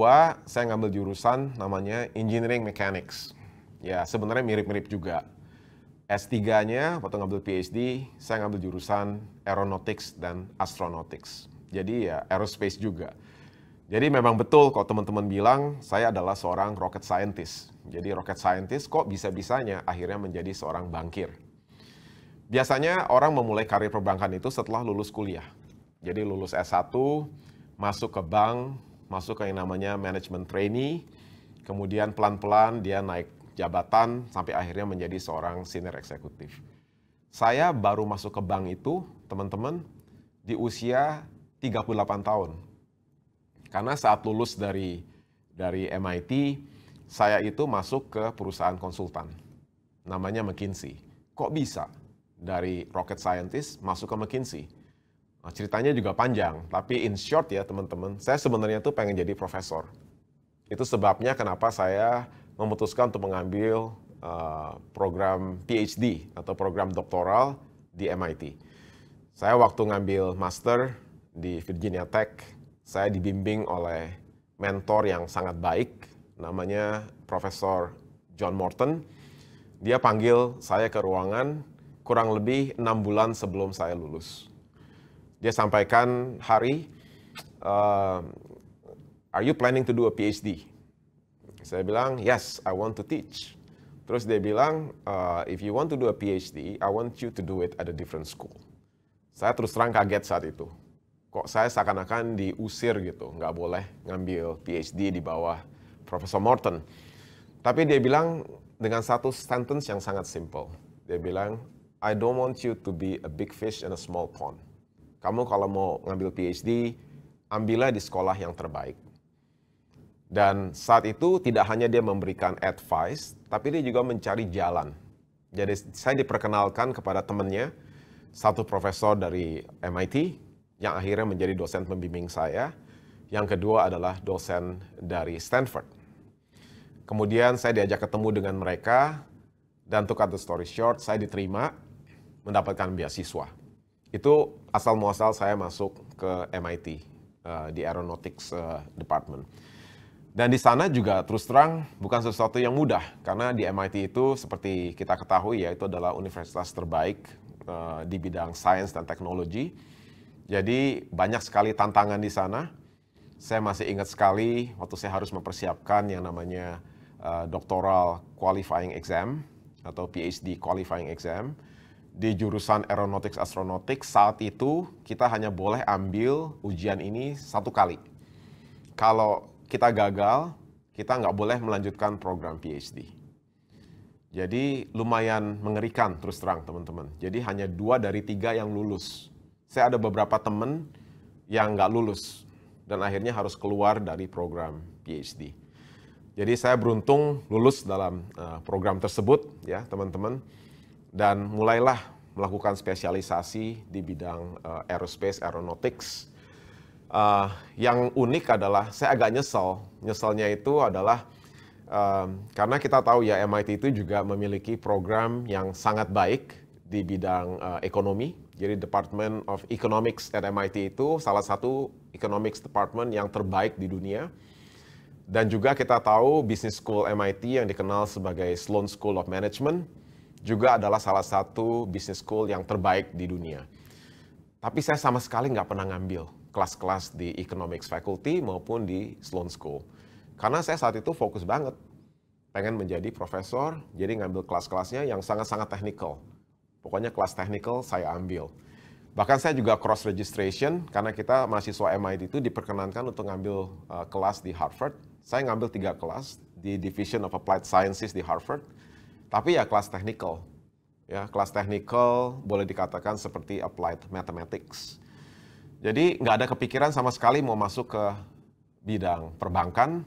saya ngambil jurusan namanya Engineering Mechanics. Ya, sebenarnya mirip-mirip juga. S3-nya waktu ngambil PhD, saya ngambil jurusan Aeronautics dan Astronautics. Jadi ya aerospace juga. Jadi memang betul kok teman-teman bilang saya adalah seorang rocket scientist. Jadi rocket scientist kok bisa-bisanya akhirnya menjadi seorang bankir. Biasanya orang memulai karir perbankan itu setelah lulus kuliah. Jadi lulus S1, masuk ke bank, masuk ke yang namanya management trainee, kemudian pelan-pelan dia naik jabatan sampai akhirnya menjadi seorang senior eksekutif. Saya baru masuk ke bank itu, teman-teman, di usia 38 tahun karena saat lulus dari dari MIT, saya itu masuk ke perusahaan konsultan. Namanya McKinsey. Kok bisa dari rocket scientist masuk ke McKinsey? Nah, ceritanya juga panjang, tapi in short ya teman-teman, saya sebenarnya tuh pengen jadi profesor. Itu sebabnya kenapa saya memutuskan untuk mengambil uh, program PhD atau program doktoral di MIT. Saya waktu ngambil master di Virginia Tech, saya dibimbing oleh mentor yang sangat baik, namanya Profesor John Morton. Dia panggil saya ke ruangan kurang lebih enam bulan sebelum saya lulus. Dia sampaikan hari, uh, are you planning to do a PhD? Saya bilang, yes, I want to teach. Terus dia bilang, uh, if you want to do a PhD, I want you to do it at a different school. Saya terus terang kaget saat itu kok saya seakan-akan diusir gitu, nggak boleh ngambil PhD di bawah Profesor Morton. Tapi dia bilang dengan satu sentence yang sangat simple. Dia bilang, I don't want you to be a big fish in a small pond. Kamu kalau mau ngambil PhD, ambillah di sekolah yang terbaik. Dan saat itu tidak hanya dia memberikan advice, tapi dia juga mencari jalan. Jadi saya diperkenalkan kepada temannya, satu profesor dari MIT, yang akhirnya menjadi dosen pembimbing saya. Yang kedua adalah dosen dari Stanford. Kemudian saya diajak ketemu dengan mereka, dan to cut the story short, saya diterima mendapatkan beasiswa. Itu asal muasal saya masuk ke MIT uh, eh, di Aeronautics uh, Department. Dan di sana juga terus terang bukan sesuatu yang mudah karena di MIT itu seperti kita ketahui ya itu adalah universitas terbaik uh, di bidang sains dan teknologi jadi banyak sekali tantangan di sana. Saya masih ingat sekali waktu saya harus mempersiapkan yang namanya uh, eh, doctoral qualifying exam atau PhD qualifying exam di jurusan aeronautics astronautics saat itu kita hanya boleh ambil ujian ini satu kali. Kalau kita gagal, kita nggak boleh melanjutkan program PhD. Jadi lumayan mengerikan terus terang teman-teman. Jadi hanya dua dari tiga yang lulus saya ada beberapa teman yang nggak lulus dan akhirnya harus keluar dari program PhD. Jadi saya beruntung lulus dalam eh, program tersebut ya teman-teman dan mulailah melakukan spesialisasi di bidang eh, aerospace aeronautics. Uh, yang unik adalah saya agak nyesel. Nyeselnya itu adalah um, karena kita tahu ya MIT itu juga memiliki program yang sangat baik di bidang uh, ekonomi jadi Department of Economics at MIT itu salah satu economics department yang terbaik di dunia. Dan juga kita tahu Business School MIT yang dikenal sebagai Sloan School of Management juga adalah salah satu business school yang terbaik di dunia. Tapi saya sama sekali nggak pernah ngambil kelas-kelas di Economics Faculty maupun di Sloan School. Karena saya saat itu fokus banget pengen menjadi profesor, jadi ngambil kelas-kelasnya yang sangat-sangat teknikal. Pokoknya kelas technical saya ambil. Bahkan saya juga cross registration karena kita mahasiswa MIT itu diperkenankan untuk ngambil uh, kelas di Harvard. Saya ngambil tiga kelas di Division of Applied Sciences di Harvard. Tapi ya kelas technical. Ya, kelas technical boleh dikatakan seperti applied mathematics. Jadi nggak ada kepikiran sama sekali mau masuk ke bidang perbankan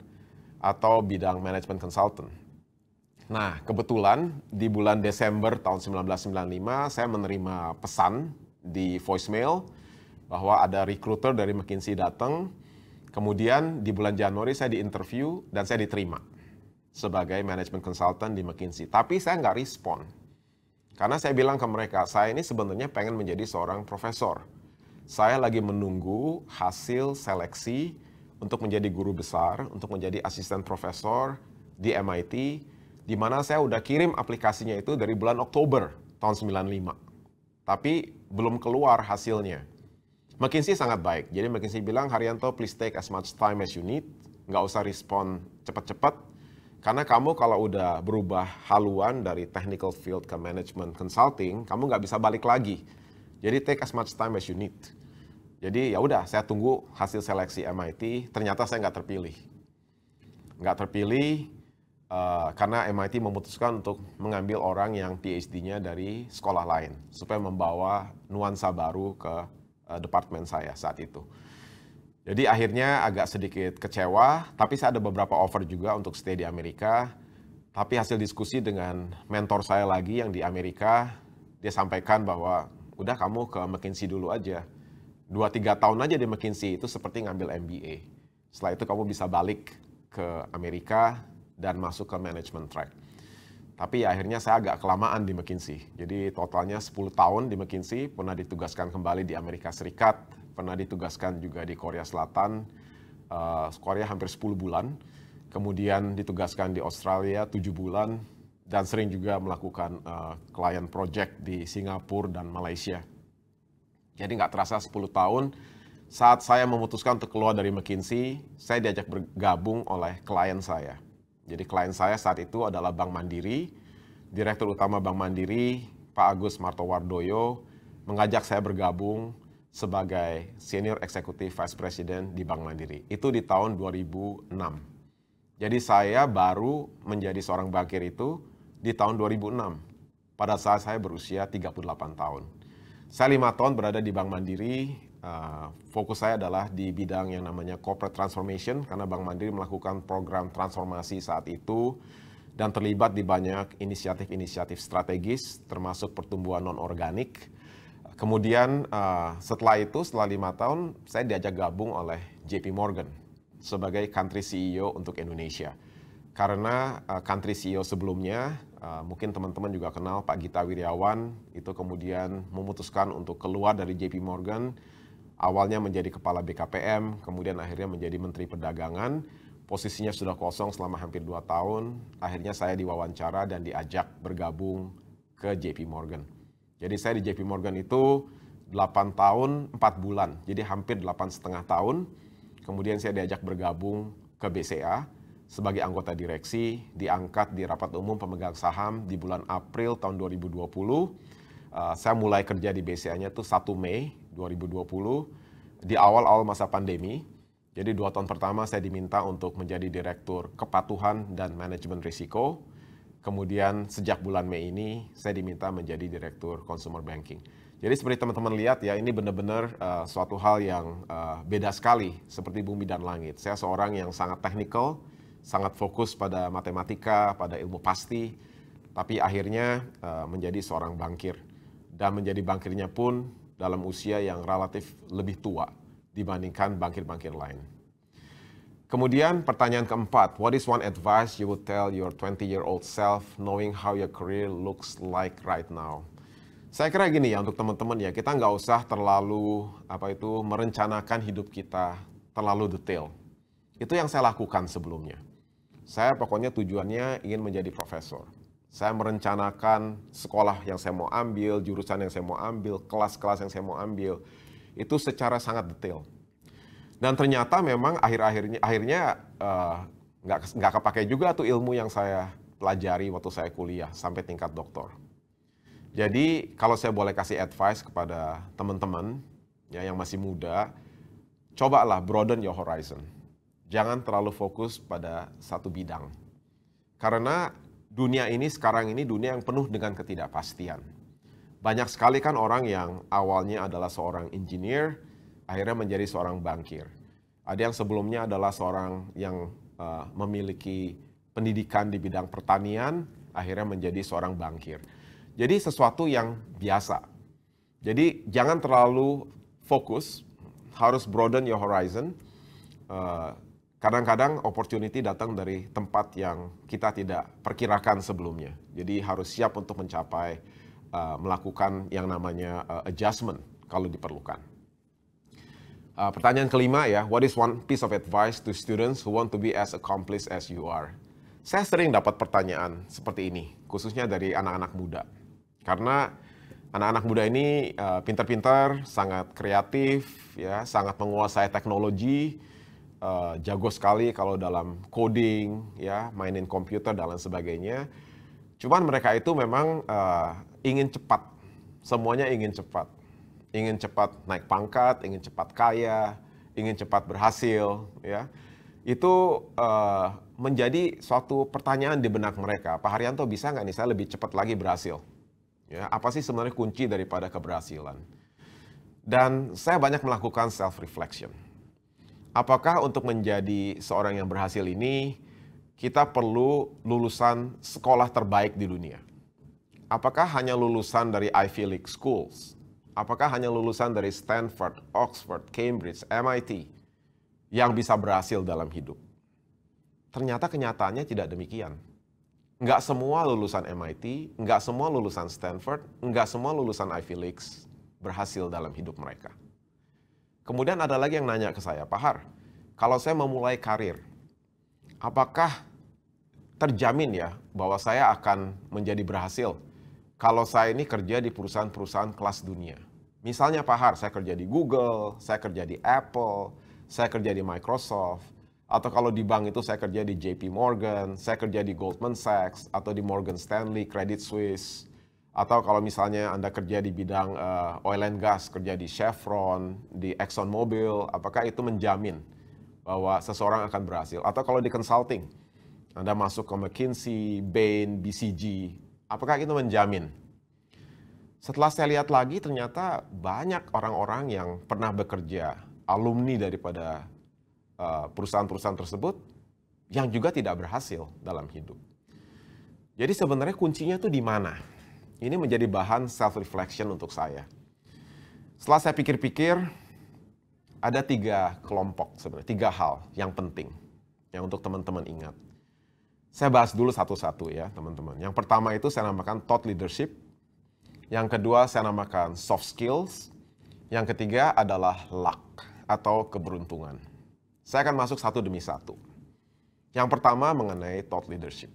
atau bidang management consultant Nah, kebetulan di bulan Desember tahun 1995 saya menerima pesan di voicemail bahwa ada recruiter dari McKinsey datang. Kemudian di bulan Januari saya diinterview dan saya diterima sebagai management consultant di McKinsey. Tapi saya nggak respon. Karena saya bilang ke mereka, saya ini sebenarnya pengen menjadi seorang profesor. Saya lagi menunggu hasil seleksi untuk menjadi guru besar, untuk menjadi asisten profesor di MIT di mana saya udah kirim aplikasinya itu dari bulan Oktober tahun 95. Tapi belum keluar hasilnya. McKinsey sangat baik. Jadi McKinsey bilang, Haryanto, please take as much time as you need. Nggak usah respon cepat-cepat. Karena kamu kalau udah berubah haluan dari technical field ke management consulting, kamu nggak bisa balik lagi. Jadi take as much time as you need. Jadi ya udah, saya tunggu hasil seleksi MIT. Ternyata saya nggak terpilih. Nggak terpilih, Eh, karena MIT memutuskan untuk mengambil orang yang PhD-nya dari sekolah lain supaya membawa nuansa baru ke uh, departemen saya saat itu. Jadi akhirnya agak sedikit kecewa, tapi saya ada beberapa offer juga untuk stay di Amerika. Tapi hasil diskusi dengan mentor saya lagi yang di Amerika, dia sampaikan bahwa udah kamu ke McKinsey dulu aja. Dua tiga tahun aja di McKinsey itu seperti ngambil MBA. Setelah itu kamu bisa balik ke Amerika, dan masuk ke management track. Tapi ya, akhirnya saya agak kelamaan di McKinsey. Jadi totalnya 10 tahun di McKinsey, pernah ditugaskan kembali di Amerika Serikat, pernah ditugaskan juga di Korea Selatan, uh, Korea hampir 10 bulan, kemudian ditugaskan di Australia 7 bulan, dan sering juga melakukan uh, client project di Singapura dan Malaysia. Jadi nggak terasa 10 tahun, saat saya memutuskan untuk keluar dari McKinsey, saya diajak bergabung oleh klien saya jadi klien saya saat itu adalah Bank Mandiri. Direktur Utama Bank Mandiri, Pak Agus Martowardoyo, mengajak saya bergabung sebagai Senior Executive Vice President di Bank Mandiri. Itu di tahun 2006. Jadi saya baru menjadi seorang bankir itu di tahun 2006. Pada saat saya berusia 38 tahun. Saya lima tahun berada di Bank Mandiri, Ah, fokus saya adalah di bidang yang namanya corporate transformation karena Bank Mandiri melakukan program transformasi saat itu dan terlibat di banyak inisiatif-inisiatif strategis termasuk pertumbuhan non organik. Kemudian uh, setelah itu setelah lima tahun saya diajak gabung oleh JP Morgan sebagai country CEO untuk Indonesia karena uh, country CEO sebelumnya uh, mungkin teman-teman juga kenal Pak Gita Wirjawan itu kemudian memutuskan untuk keluar dari JP Morgan awalnya menjadi kepala BKPM, kemudian akhirnya menjadi menteri perdagangan. Posisinya sudah kosong selama hampir dua tahun. Akhirnya saya diwawancara dan diajak bergabung ke JP Morgan. Jadi saya di JP Morgan itu 8 tahun 4 bulan, jadi hampir delapan setengah tahun. Kemudian saya diajak bergabung ke BCA sebagai anggota direksi, diangkat di rapat umum pemegang saham di bulan April tahun 2020. Uh, eh, saya mulai kerja di BCA-nya itu 1 Mei 2020 di awal-awal masa pandemi. Jadi dua tahun pertama saya diminta untuk menjadi Direktur Kepatuhan dan Manajemen Risiko. Kemudian sejak bulan Mei ini saya diminta menjadi Direktur Consumer Banking. Jadi seperti teman-teman lihat ya ini benar-benar uh, suatu hal yang uh, beda sekali seperti bumi dan langit. Saya seorang yang sangat teknikal, sangat fokus pada matematika, pada ilmu pasti, tapi akhirnya uh, menjadi seorang bankir. Dan menjadi bankirnya pun dalam usia yang relatif lebih tua dibandingkan bankir-bankir lain. Kemudian pertanyaan keempat, what is one advice you would tell your 20-year-old self knowing how your career looks like right now? Saya kira gini ya untuk teman-teman ya, kita nggak usah terlalu apa itu merencanakan hidup kita terlalu detail. Itu yang saya lakukan sebelumnya. Saya pokoknya tujuannya ingin menjadi profesor saya merencanakan sekolah yang saya mau ambil, jurusan yang saya mau ambil, kelas-kelas yang saya mau ambil, itu secara sangat detail. Dan ternyata memang akhir-akhirnya akhirnya eh, nggak uh, nggak kepakai juga tuh ilmu yang saya pelajari waktu saya kuliah sampai tingkat doktor. Jadi kalau saya boleh kasih advice kepada teman-teman ya yang masih muda, cobalah broaden your horizon. Jangan terlalu fokus pada satu bidang. Karena dunia ini sekarang ini dunia yang penuh dengan ketidakpastian. Banyak sekali kan orang yang awalnya adalah seorang engineer, akhirnya menjadi seorang bankir. Ada yang sebelumnya adalah seorang yang uh, memiliki pendidikan di bidang pertanian, akhirnya menjadi seorang bankir. Jadi sesuatu yang biasa. Jadi jangan terlalu fokus, harus broaden your horizon. Uh, kadang-kadang opportunity datang dari tempat yang kita tidak perkirakan sebelumnya. Jadi harus siap untuk mencapai uh, melakukan yang namanya uh, adjustment kalau diperlukan. Uh, pertanyaan kelima ya, what is one piece of advice to students who want to be as accomplished as you are? Saya sering dapat pertanyaan seperti ini, khususnya dari anak-anak muda. Karena anak-anak muda ini pintar-pintar, sangat kreatif, ya, sangat menguasai teknologi, uh, jago sekali kalau dalam coding, ya mainin komputer dan lain sebagainya. Cuman mereka itu memang uh, ingin cepat, semuanya ingin cepat, ingin cepat naik pangkat, ingin cepat kaya, ingin cepat berhasil, ya itu uh, menjadi suatu pertanyaan di benak mereka. Pak Haryanto bisa nggak nih saya lebih cepat lagi berhasil? Ya, apa sih sebenarnya kunci daripada keberhasilan? Dan saya banyak melakukan self reflection apakah untuk menjadi seorang yang berhasil ini kita perlu lulusan sekolah terbaik di dunia? Apakah hanya lulusan dari Ivy League schools? Apakah hanya lulusan dari Stanford, Oxford, Cambridge, MIT yang bisa berhasil dalam hidup? Ternyata kenyataannya tidak demikian. Nggak semua lulusan MIT, nggak semua lulusan Stanford, nggak semua lulusan Ivy League berhasil dalam hidup mereka. Kemudian ada lagi yang nanya ke saya, Pak Har, kalau saya memulai karir, apakah terjamin ya bahwa saya akan menjadi berhasil kalau saya ini kerja di perusahaan-perusahaan kelas dunia? Misalnya Pak Har, saya kerja di Google, saya kerja di Apple, saya kerja di Microsoft, atau kalau di bank itu saya kerja di JP Morgan, saya kerja di Goldman Sachs, atau di Morgan Stanley, Credit Suisse, atau kalau misalnya Anda kerja di bidang uh, oil and gas, kerja di Chevron, di Exxon Mobil, apakah itu menjamin bahwa seseorang akan berhasil? Atau kalau di consulting, Anda masuk ke McKinsey, Bain, BCG, apakah itu menjamin? Setelah saya lihat lagi, ternyata banyak orang-orang yang pernah bekerja, alumni daripada eh, perusahaan-perusahaan tersebut, yang juga tidak berhasil dalam hidup. Jadi sebenarnya kuncinya itu di mana? Ini menjadi bahan self-reflection untuk saya. Setelah saya pikir-pikir, ada tiga kelompok sebenarnya, tiga hal yang penting yang untuk teman-teman ingat. Saya bahas dulu satu-satu ya teman-teman. Yang pertama itu saya namakan thought leadership. Yang kedua saya namakan soft skills. Yang ketiga adalah luck atau keberuntungan. Saya akan masuk satu demi satu. Yang pertama mengenai thought leadership.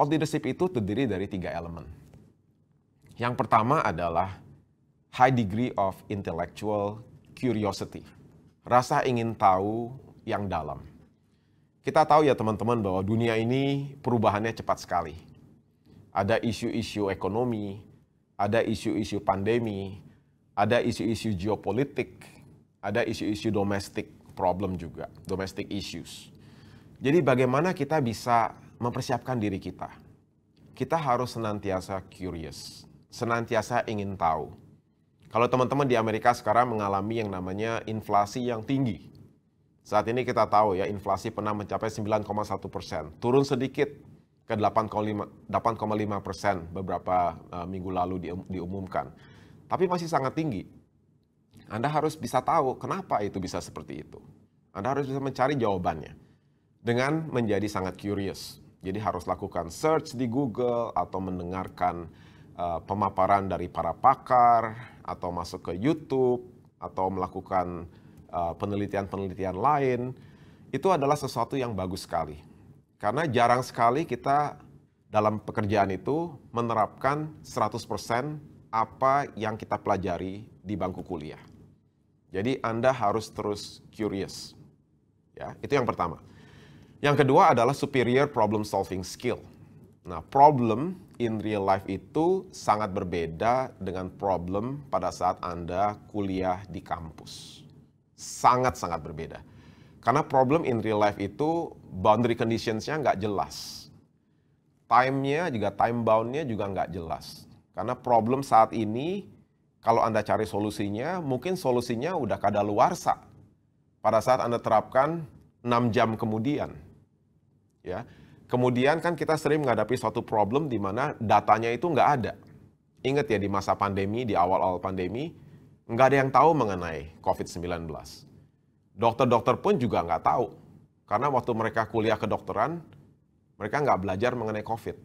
Thought leadership itu terdiri dari tiga elemen. Yang pertama adalah high degree of intellectual curiosity. Rasa ingin tahu yang dalam. Kita tahu ya teman-teman bahwa dunia ini perubahannya cepat sekali. Ada isu-isu ekonomi, ada isu-isu pandemi, ada isu-isu geopolitik, ada isu-isu domestik problem juga, domestic issues. Jadi bagaimana kita bisa mempersiapkan diri kita. Kita harus senantiasa curious, senantiasa ingin tahu. Kalau teman-teman di Amerika sekarang mengalami yang namanya inflasi yang tinggi. Saat ini kita tahu ya inflasi pernah mencapai 9,1 persen, turun sedikit ke 8,5 persen beberapa uh, minggu lalu dium, diumumkan. Tapi masih sangat tinggi. Anda harus bisa tahu kenapa itu bisa seperti itu. Anda harus bisa mencari jawabannya dengan menjadi sangat curious. Jadi harus lakukan search di Google atau mendengarkan uh, pemaparan dari para pakar atau masuk ke YouTube atau melakukan eh, penelitian-penelitian uh, lain. Itu adalah sesuatu yang bagus sekali. Karena jarang sekali kita dalam pekerjaan itu menerapkan 100% apa yang kita pelajari di bangku kuliah. Jadi Anda harus terus curious. Ya, itu yang pertama. Yang kedua adalah superior problem solving skill. Nah, problem in real life itu sangat berbeda dengan problem pada saat Anda kuliah di kampus. Sangat-sangat berbeda. Karena problem in real life itu boundary conditions-nya nggak jelas. Time-nya juga time bound-nya juga nggak jelas. Karena problem saat ini, kalau Anda cari solusinya, mungkin solusinya udah kadaluarsa. Pada saat Anda terapkan 6 jam kemudian, ya. Kemudian kan kita sering menghadapi suatu problem di mana datanya itu nggak ada. Ingat ya di masa pandemi, di awal-awal pandemi, nggak ada yang tahu mengenai COVID-19. Dokter-dokter pun juga nggak tahu. Karena waktu mereka kuliah kedokteran, mereka nggak belajar mengenai COVID.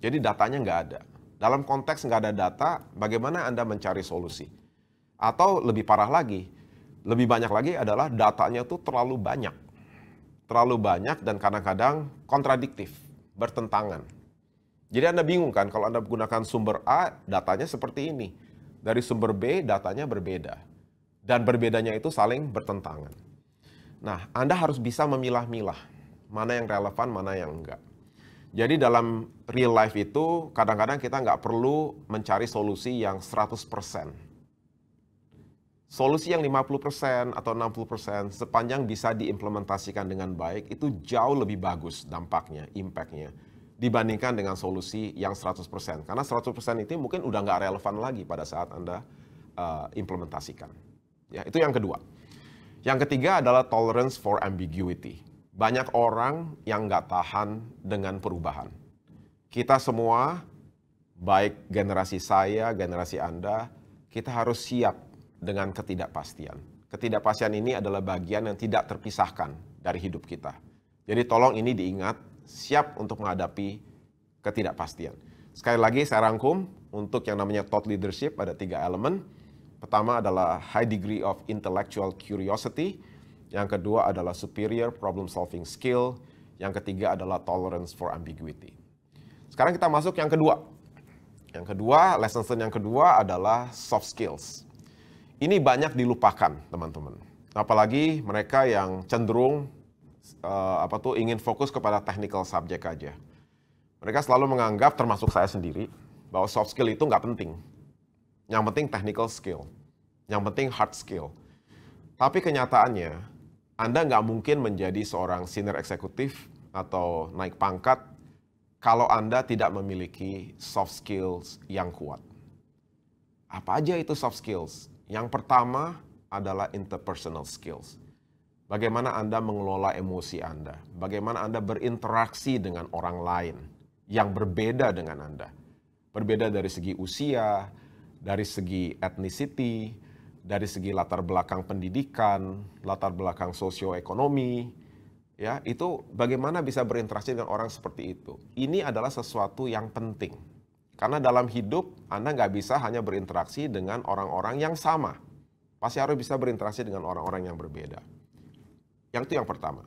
Jadi datanya nggak ada. Dalam konteks nggak ada data, bagaimana Anda mencari solusi? Atau lebih parah lagi, lebih banyak lagi adalah datanya itu terlalu banyak terlalu banyak dan kadang-kadang kontradiktif, bertentangan. Jadi Anda bingung kan kalau Anda menggunakan sumber A, datanya seperti ini. Dari sumber B, datanya berbeda. Dan berbedanya itu saling bertentangan. Nah, Anda harus bisa memilah-milah mana yang relevan, mana yang enggak. Jadi dalam real life itu kadang-kadang kita nggak perlu mencari solusi yang Solusi yang 50% atau 60% sepanjang bisa diimplementasikan dengan baik itu jauh lebih bagus dampaknya, impactnya dibandingkan dengan solusi yang 100%. Karena 100% itu mungkin udah nggak relevan lagi pada saat Anda uh, implementasikan. Ya, itu yang kedua. Yang ketiga adalah tolerance for ambiguity. Banyak orang yang nggak tahan dengan perubahan. Kita semua, baik generasi saya, generasi Anda, kita harus siap dengan ketidakpastian. Ketidakpastian ini adalah bagian yang tidak terpisahkan dari hidup kita. Jadi tolong ini diingat, siap untuk menghadapi ketidakpastian. Sekali lagi saya rangkum untuk yang namanya thought leadership ada tiga elemen. Pertama adalah high degree of intellectual curiosity. Yang kedua adalah superior problem solving skill. Yang ketiga adalah tolerance for ambiguity. Sekarang kita masuk yang kedua. Yang kedua, lesson yang kedua adalah soft skills. Ini banyak dilupakan, teman-teman. Apalagi mereka yang cenderung uh, apa tuh ingin fokus kepada technical subject aja. Mereka selalu menganggap, termasuk saya sendiri, bahwa soft skill itu nggak penting. Yang penting technical skill, yang penting hard skill. Tapi kenyataannya, Anda nggak mungkin menjadi seorang senior eksekutif atau naik pangkat kalau Anda tidak memiliki soft skills yang kuat. Apa aja itu soft skills? Yang pertama adalah interpersonal skills. Bagaimana Anda mengelola emosi Anda, bagaimana Anda berinteraksi dengan orang lain yang berbeda dengan Anda. Berbeda dari segi usia, dari segi etnisiti, dari segi latar belakang pendidikan, latar belakang sosioekonomi, ya, itu bagaimana bisa berinteraksi dengan orang seperti itu. Ini adalah sesuatu yang penting karena dalam hidup Anda nggak bisa hanya berinteraksi dengan orang-orang yang sama. Pasti harus bisa berinteraksi dengan orang-orang yang berbeda. Yang itu yang pertama.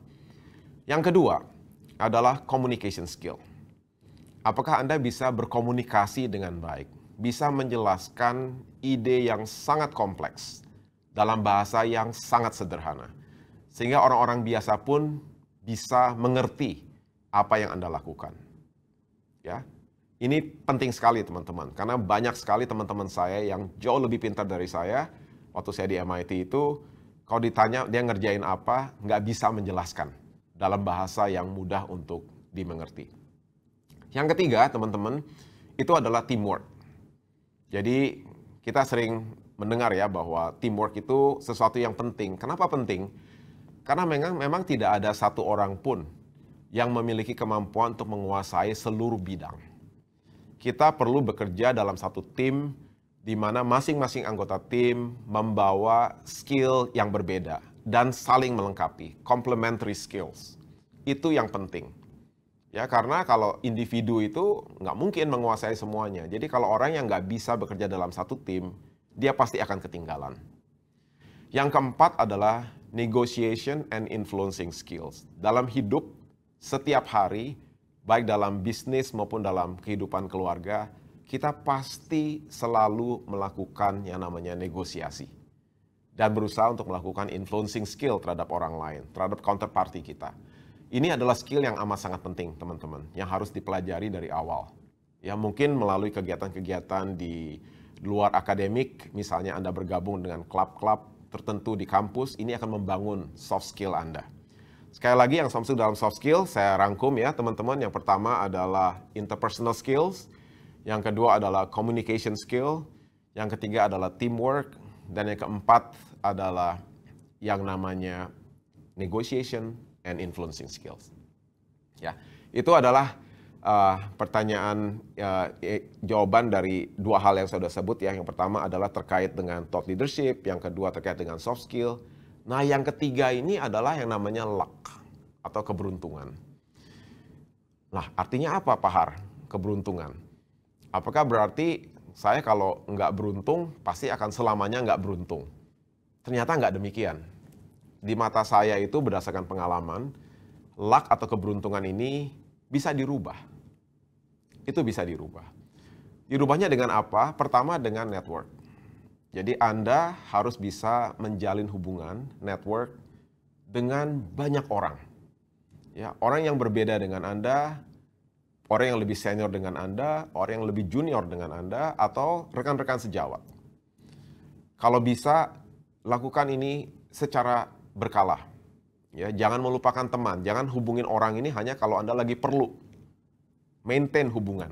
Yang kedua adalah communication skill. Apakah Anda bisa berkomunikasi dengan baik? Bisa menjelaskan ide yang sangat kompleks dalam bahasa yang sangat sederhana. Sehingga orang-orang biasa pun bisa mengerti apa yang Anda lakukan. Ya, ini penting sekali teman-teman, karena banyak sekali teman-teman saya yang jauh lebih pintar dari saya. Waktu saya di MIT itu, kalau ditanya dia ngerjain apa, nggak bisa menjelaskan dalam bahasa yang mudah untuk dimengerti. Yang ketiga, teman-teman, itu adalah teamwork. Jadi kita sering mendengar ya bahwa teamwork itu sesuatu yang penting. Kenapa penting? Karena memang, memang tidak ada satu orang pun yang memiliki kemampuan untuk menguasai seluruh bidang kita perlu bekerja dalam satu tim di mana masing-masing anggota tim membawa skill yang berbeda dan saling melengkapi, complementary skills. Itu yang penting. Ya, karena kalau individu itu nggak mungkin menguasai semuanya. Jadi kalau orang yang nggak bisa bekerja dalam satu tim, dia pasti akan ketinggalan. Yang keempat adalah negotiation and influencing skills. Dalam hidup, setiap hari baik dalam bisnis maupun dalam kehidupan keluarga, kita pasti selalu melakukan yang namanya negosiasi. Dan berusaha untuk melakukan influencing skill terhadap orang lain, terhadap counterparty kita. Ini adalah skill yang amat sangat penting, teman-teman, yang harus dipelajari dari awal. Ya, mungkin melalui kegiatan-kegiatan di luar akademik, misalnya Anda bergabung dengan klub-klub tertentu di kampus, ini akan membangun soft skill Anda. Sekali lagi yang Samsung dalam soft skill saya rangkum ya teman-teman. Yang pertama adalah interpersonal skills, yang kedua adalah communication skill, yang ketiga adalah teamwork, dan yang keempat adalah yang namanya negotiation and influencing skills. Ya, itu adalah uh, pertanyaan uh, jawaban dari dua hal yang saya sudah sebut ya. Yang pertama adalah terkait dengan thought leadership, yang kedua terkait dengan soft skill, Nah, yang ketiga ini adalah yang namanya luck atau keberuntungan. Nah, artinya apa, Pak Har? Keberuntungan. Apakah berarti saya kalau nggak beruntung, pasti akan selamanya nggak beruntung? Ternyata nggak demikian. Di mata saya itu berdasarkan pengalaman, luck atau keberuntungan ini bisa dirubah. Itu bisa dirubah. Dirubahnya dengan apa? Pertama dengan network jadi Anda harus bisa menjalin hubungan, network dengan banyak orang. Ya, orang yang berbeda dengan Anda, orang yang lebih senior dengan Anda, orang yang lebih junior dengan Anda atau rekan-rekan sejawat. Kalau bisa lakukan ini secara berkala. Ya, jangan melupakan teman, jangan hubungin orang ini hanya kalau Anda lagi perlu. Maintain hubungan.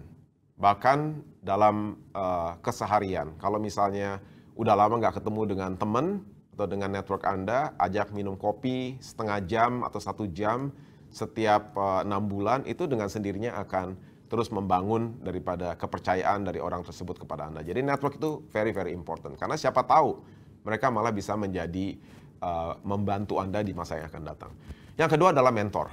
Bahkan dalam uh, keseharian. Kalau misalnya udah lama nggak ketemu dengan teman atau dengan network Anda, ajak minum kopi setengah jam atau satu jam setiap eh, enam bulan, itu dengan sendirinya akan terus membangun daripada kepercayaan dari orang tersebut kepada Anda. Jadi network itu very very important karena siapa tahu mereka malah bisa menjadi uh, membantu Anda di masa yang akan datang. Yang kedua adalah mentor.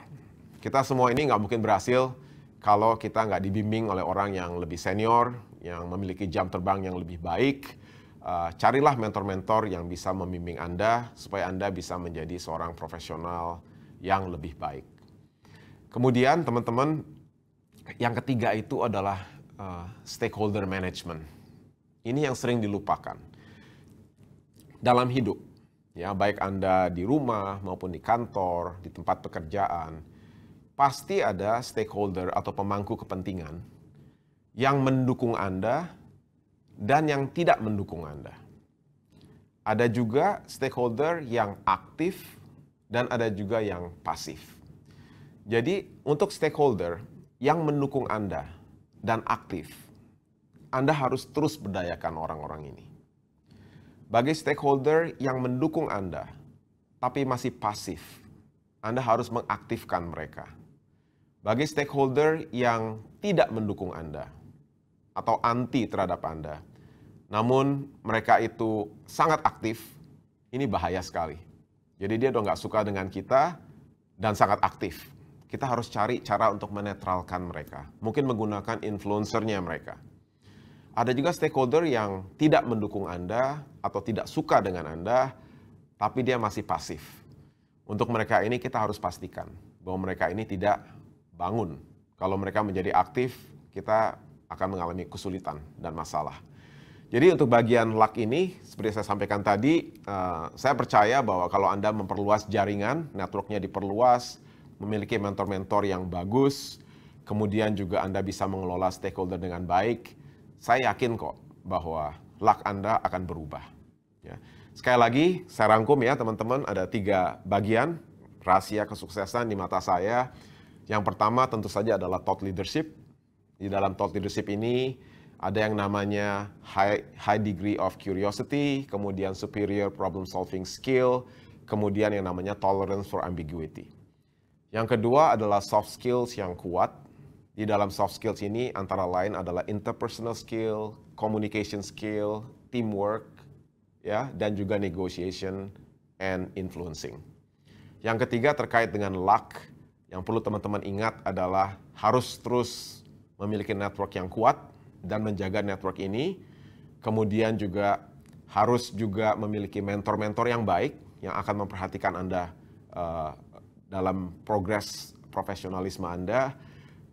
Kita semua ini nggak mungkin berhasil kalau kita nggak dibimbing oleh orang yang lebih senior, yang memiliki jam terbang yang lebih baik, uh, carilah mentor-mentor yang bisa membimbing Anda supaya Anda bisa menjadi seorang profesional yang lebih baik. Kemudian teman-teman, yang ketiga itu adalah uh, stakeholder management. Ini yang sering dilupakan. Dalam hidup, ya baik Anda di rumah maupun di kantor, di tempat pekerjaan, pasti ada stakeholder atau pemangku kepentingan yang mendukung Anda dan yang tidak mendukung Anda. Ada juga stakeholder yang aktif dan ada juga yang pasif. Jadi, untuk stakeholder yang mendukung Anda dan aktif, Anda harus terus berdayakan orang-orang ini. Bagi stakeholder yang mendukung Anda tapi masih pasif, Anda harus mengaktifkan mereka. Bagi stakeholder yang tidak mendukung Anda atau anti terhadap Anda, namun mereka itu sangat aktif, ini bahaya sekali. Jadi dia udah nggak suka dengan kita dan sangat aktif. Kita harus cari cara untuk menetralkan mereka. Mungkin menggunakan influencernya mereka. Ada juga stakeholder yang tidak mendukung Anda atau tidak suka dengan Anda, tapi dia masih pasif. Untuk mereka ini kita harus pastikan bahwa mereka ini tidak bangun. Kalau mereka menjadi aktif, kita akan mengalami kesulitan dan masalah. Jadi untuk bagian luck ini, seperti saya sampaikan tadi, eh, saya percaya bahwa kalau Anda memperluas jaringan, networknya diperluas, memiliki mentor-mentor yang bagus, kemudian juga Anda bisa mengelola stakeholder dengan baik, saya yakin kok bahwa luck Anda akan berubah. Ya. Sekali lagi, saya rangkum ya teman-teman, ada tiga bagian rahasia kesuksesan di mata saya. Yang pertama tentu saja adalah thought leadership. Di dalam thought leadership ini, ada yang namanya high, high degree of curiosity, kemudian superior problem solving skill, kemudian yang namanya tolerance for ambiguity. Yang kedua adalah soft skills yang kuat. Di dalam soft skills ini antara lain adalah interpersonal skill, communication skill, teamwork, ya, dan juga negotiation and influencing. Yang ketiga terkait dengan luck, yang perlu teman-teman ingat adalah harus terus memiliki network yang kuat, dan menjaga network ini. Kemudian juga harus juga memiliki mentor-mentor yang baik yang akan memperhatikan Anda uh, dalam progres profesionalisme Anda.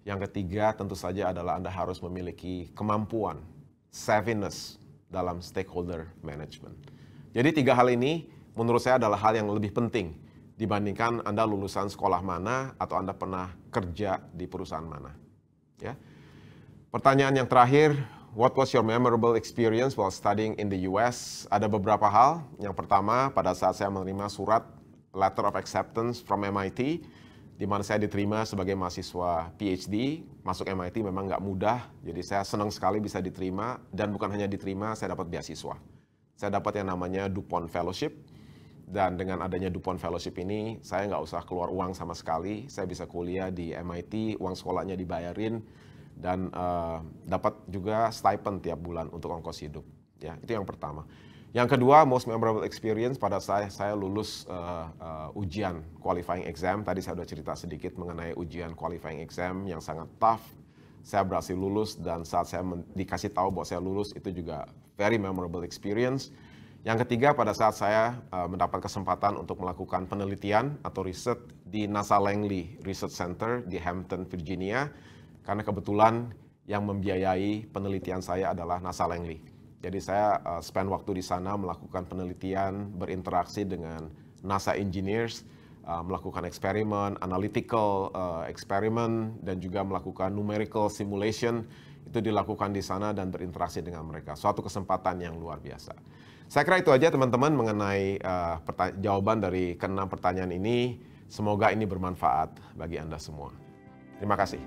Yang ketiga tentu saja adalah Anda harus memiliki kemampuan, savviness dalam stakeholder management. Jadi tiga hal ini menurut saya adalah hal yang lebih penting dibandingkan Anda lulusan sekolah mana atau Anda pernah kerja di perusahaan mana. Ya. Pertanyaan yang terakhir, what was your memorable experience while studying in the US? Ada beberapa hal. Yang pertama, pada saat saya menerima surat letter of acceptance from MIT, di mana saya diterima sebagai mahasiswa PhD. Masuk MIT memang nggak mudah, jadi saya senang sekali bisa diterima. Dan bukan hanya diterima, saya dapat beasiswa. Saya dapat yang namanya DuPont Fellowship. Dan dengan adanya DuPont Fellowship ini, saya nggak usah keluar uang sama sekali. Saya bisa kuliah di MIT, uang sekolahnya dibayarin dan uh, dapat juga stipend tiap bulan untuk ongkos hidup. Ya, itu yang pertama. Yang kedua, most memorable experience pada saya saya lulus uh, uh, ujian qualifying exam. Tadi saya sudah cerita sedikit mengenai ujian qualifying exam yang sangat tough. Saya berhasil lulus dan saat saya dikasih tahu bahwa saya lulus itu juga very memorable experience. Yang ketiga, pada saat saya uh, mendapat kesempatan untuk melakukan penelitian atau riset di NASA Langley Research Center di Hampton, Virginia karena kebetulan yang membiayai penelitian saya adalah NASA Langley. Jadi saya uh, spend waktu di sana melakukan penelitian, berinteraksi dengan NASA engineers, uh, melakukan eksperimen, analytical uh, eh, eksperimen, dan juga melakukan numerical simulation. Itu dilakukan di sana dan berinteraksi dengan mereka. Suatu kesempatan yang luar biasa. Saya kira itu aja teman-teman mengenai uh, jawaban dari keenam pertanyaan ini. Semoga ini bermanfaat bagi Anda semua. Terima kasih.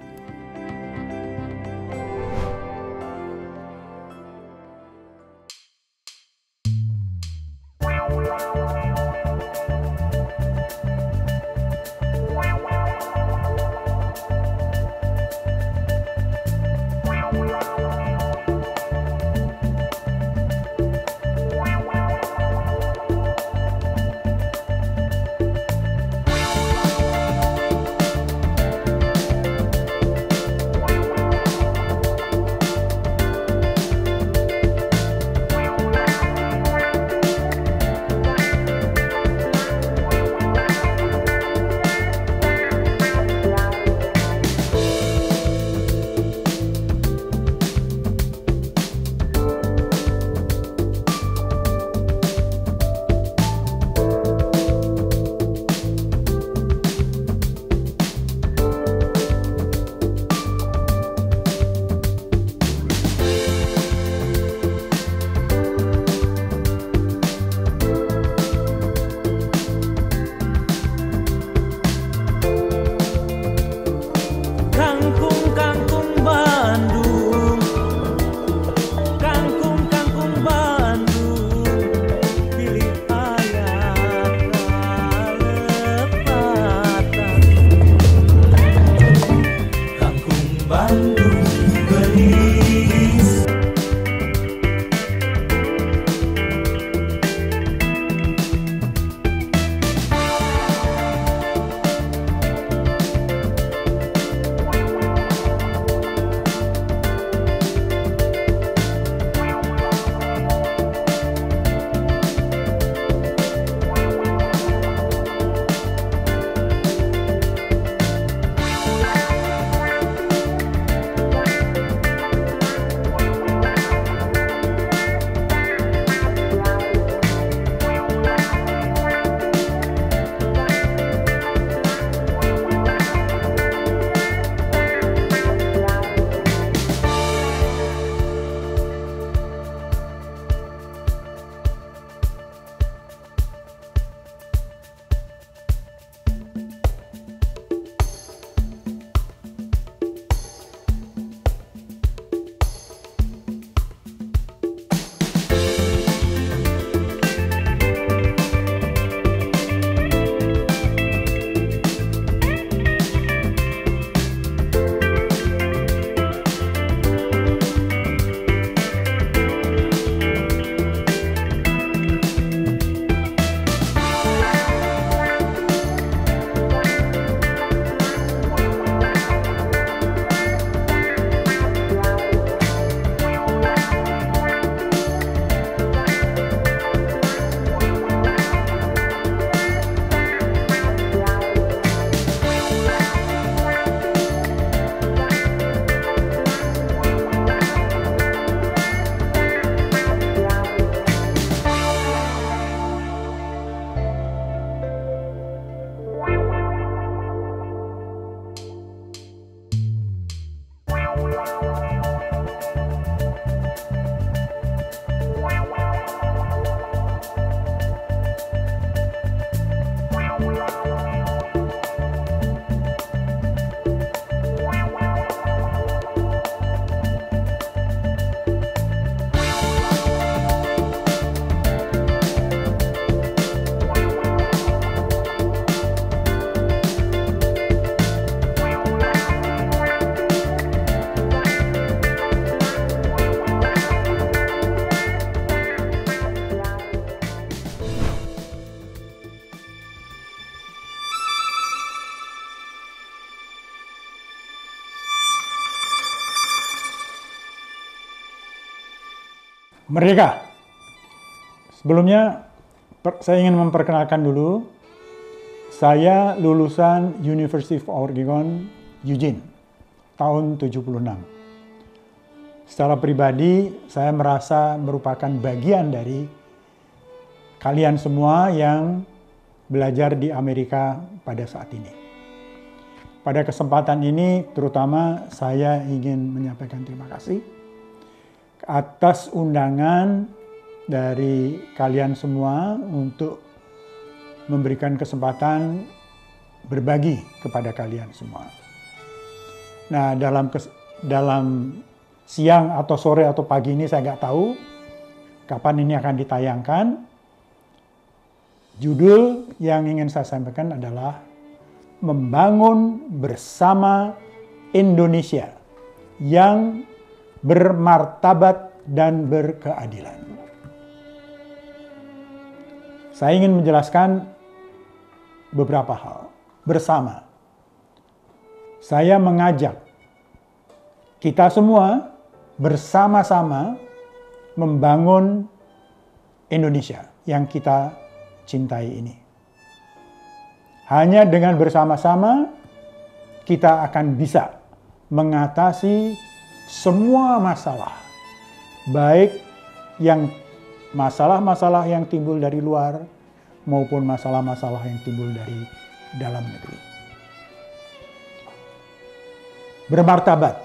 Merdeka! Sebelumnya, saya ingin memperkenalkan dulu, saya lulusan University of Oregon, Eugene, tahun 76. Secara pribadi, saya merasa merupakan bagian dari kalian semua yang belajar di Amerika pada saat ini. Pada kesempatan ini, terutama saya ingin menyampaikan terima kasih atas undangan dari kalian semua untuk memberikan kesempatan berbagi kepada kalian semua. Nah, dalam kes, dalam siang atau sore atau pagi ini saya nggak tahu kapan ini akan ditayangkan. Judul yang ingin saya sampaikan adalah membangun bersama Indonesia yang bermartabat dan berkeadilan. Saya ingin menjelaskan beberapa hal bersama. Saya mengajak kita semua bersama-sama membangun Indonesia yang kita cintai ini. Hanya dengan bersama-sama kita akan bisa mengatasi semua masalah, baik yang masalah-masalah yang timbul dari luar maupun masalah-masalah yang timbul dari dalam negeri. Bermartabat.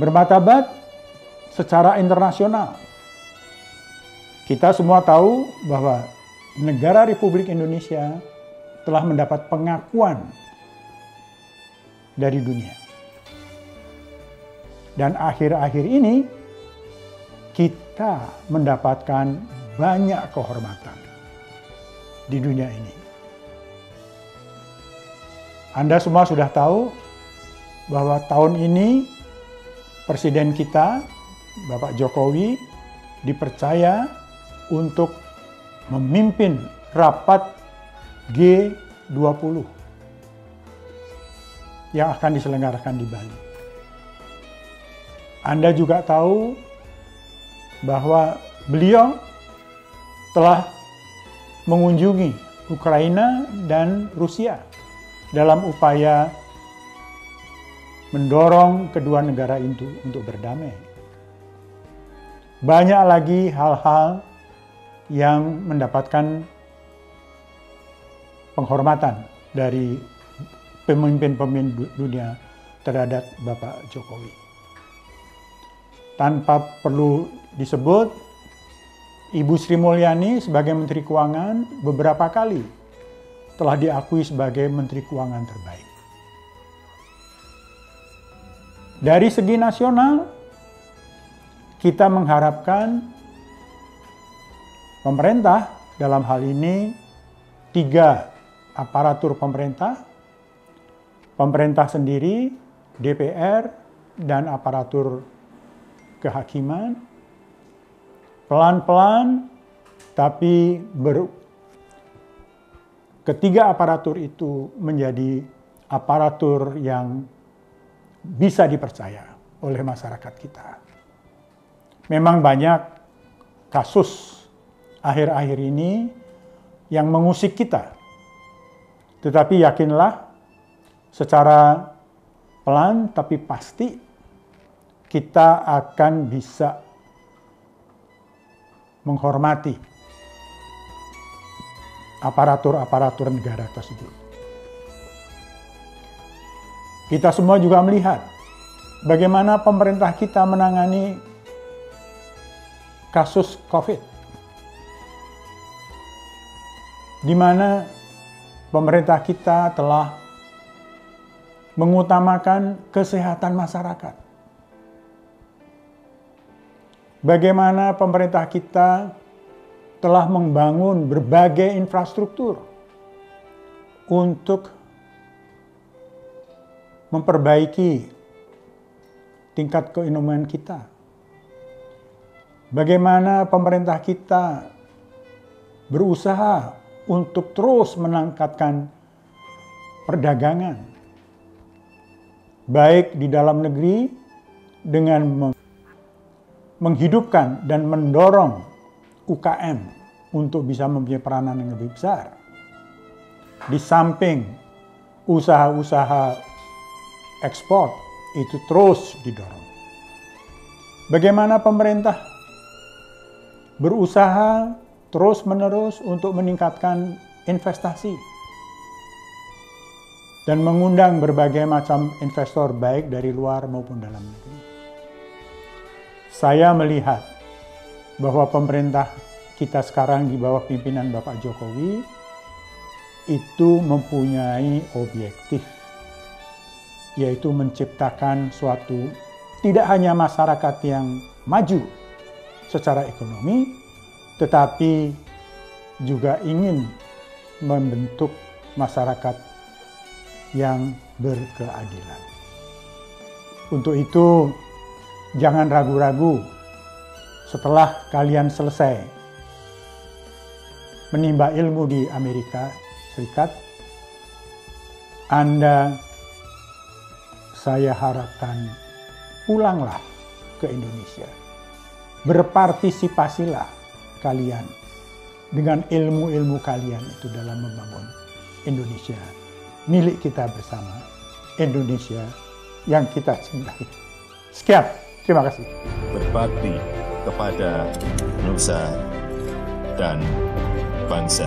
Bermartabat secara internasional. Kita semua tahu bahwa negara Republik Indonesia telah mendapat pengakuan dari dunia. Dan akhir-akhir ini kita mendapatkan banyak kehormatan di dunia ini. Anda semua sudah tahu bahwa tahun ini presiden kita, Bapak Jokowi, dipercaya untuk memimpin rapat G20 yang akan diselenggarakan di Bali. Anda juga tahu bahwa beliau telah mengunjungi Ukraina dan Rusia dalam upaya mendorong kedua negara itu untuk berdamai. Banyak lagi hal-hal yang mendapatkan penghormatan dari pemimpin-pemimpin dunia terhadap Bapak Jokowi tanpa perlu disebut, Ibu Sri Mulyani sebagai Menteri Keuangan beberapa kali telah diakui sebagai Menteri Keuangan terbaik. Dari segi nasional, kita mengharapkan pemerintah dalam hal ini tiga aparatur pemerintah, pemerintah sendiri, DPR, dan aparatur kehakiman, pelan-pelan tapi ber, ketiga aparatur itu menjadi aparatur yang bisa dipercaya oleh masyarakat kita. Memang banyak kasus akhir-akhir ini yang mengusik kita. Tetapi yakinlah secara pelan tapi pasti kita akan bisa menghormati aparatur-aparatur negara tersebut. Kita semua juga melihat bagaimana pemerintah kita menangani kasus COVID. Di mana pemerintah kita telah mengutamakan kesehatan masyarakat bagaimana pemerintah kita telah membangun berbagai infrastruktur untuk memperbaiki tingkat keinuman kita. Bagaimana pemerintah kita berusaha untuk terus menangkatkan perdagangan, baik di dalam negeri dengan menghidupkan dan mendorong UKM untuk bisa mempunyai peranan yang lebih besar. Di samping usaha-usaha ekspor itu terus didorong. Bagaimana pemerintah berusaha terus-menerus untuk meningkatkan investasi dan mengundang berbagai macam investor baik dari luar maupun dalam negeri. Saya melihat bahwa pemerintah kita sekarang di bawah pimpinan Bapak Jokowi itu mempunyai objektif, yaitu menciptakan suatu tidak hanya masyarakat yang maju secara ekonomi, tetapi juga ingin membentuk masyarakat yang berkeadilan. Untuk itu, Jangan ragu-ragu setelah kalian selesai menimba ilmu di Amerika Serikat, Anda saya harapkan pulanglah ke Indonesia. Berpartisipasilah kalian dengan ilmu-ilmu kalian itu dalam membangun Indonesia milik kita bersama, Indonesia yang kita cintai. Sekian. Terima kasih. Berbakti kepada nusa dan bangsa.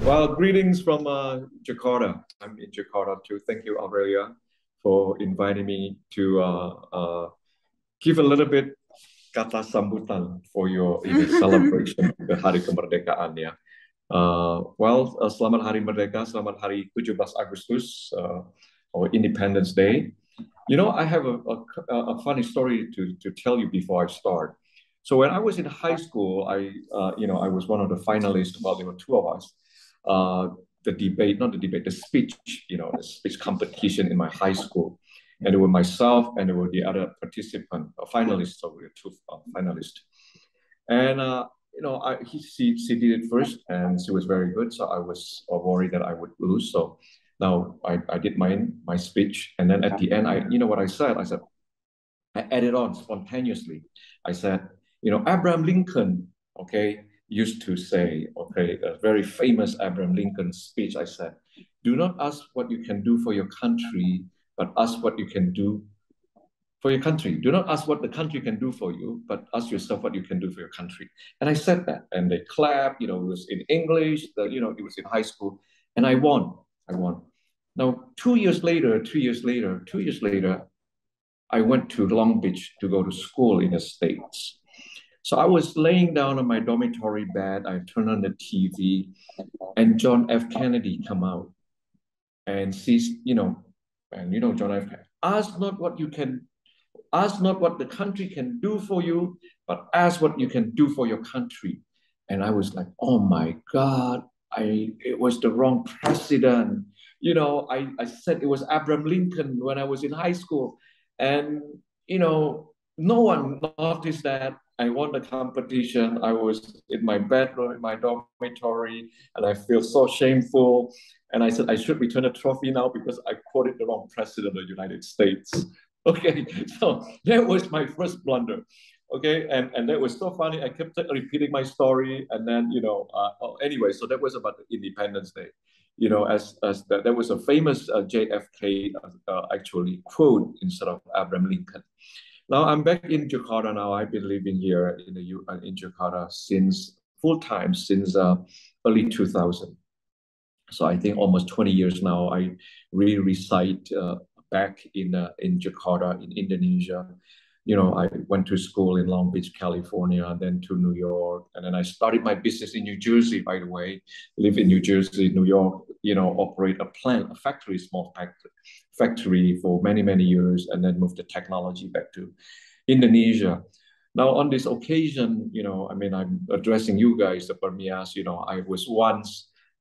Well, greetings from uh, Jakarta. I'm in Jakarta too. Thank you, Aurelia, for inviting me to uh, uh, give a little bit kata sambutan for your celebration the Hari Kemerdekaan ya. Uh, well, uh, selamat Hari Merdeka, selamat hari 17 Agustus. Uh, or Independence Day. You know, I have a, a, a funny story to, to tell you before I start. So when I was in high school, I, uh, you know, I was one of the finalists. Well, there were two of us. Uh, the debate, not the debate, the speech, you know, the speech competition in my high school. And it was myself and it was the other participant, a finalist, so we were two uh, finalists. And, uh, you know, I, he, she, she did it first and she was very good. So I was uh, worried that I would lose. So now I, I did my my speech, and then at the end, I you know what I said? I said I added on spontaneously. I said, you know, Abraham Lincoln, okay, used to say, okay, a very famous Abraham Lincoln speech. I said, do not ask what you can do for your country, but ask what you can do for your country. Do not ask what the country can do for you, but ask yourself what you can do for your country. And I said that, and they clapped. You know, it was in English. The, you know, it was in high school, and I won. I won. Now, two years later, two years later, two years later, I went to Long Beach to go to school in the States. So I was laying down on my dormitory bed. I turned on the TV, and John F. Kennedy come out and sees, you know, and you know, John F. Kennedy, ask not what you can, ask not what the country can do for you, but ask what you can do for your country. And I was like, oh my God, I it was the wrong president you know, I, I said it was Abraham Lincoln when I was in high school. And, you know, no one noticed that I won the competition. I was in my bedroom, in my dormitory, and I feel so shameful. And I said, I should return the trophy now because I quoted the wrong president of the United States. Okay, so that was my first blunder. Okay, and, and that was so funny. I kept repeating my story. And then, you know, uh, oh, anyway, so that was about Independence Day you know, as, as that there was a famous uh, JFK uh, uh, actually quote instead of Abraham Lincoln. Now I'm back in Jakarta now. I've been living here in the U uh, in Jakarta since full time since uh, early 2000. So I think almost 20 years now. I re-recite uh, back in in Jakarta in Indonesia you know, I went to school in Long Beach, California, and then to New York, and then I started my business in New Jersey. By the way, live in New Jersey, New York. You know, operate a plant, a factory, small factory, for many many years, and then move the technology back to Indonesia. Now, on this occasion, you know, I mean, I'm addressing you guys, the Burmias. You know, I was once,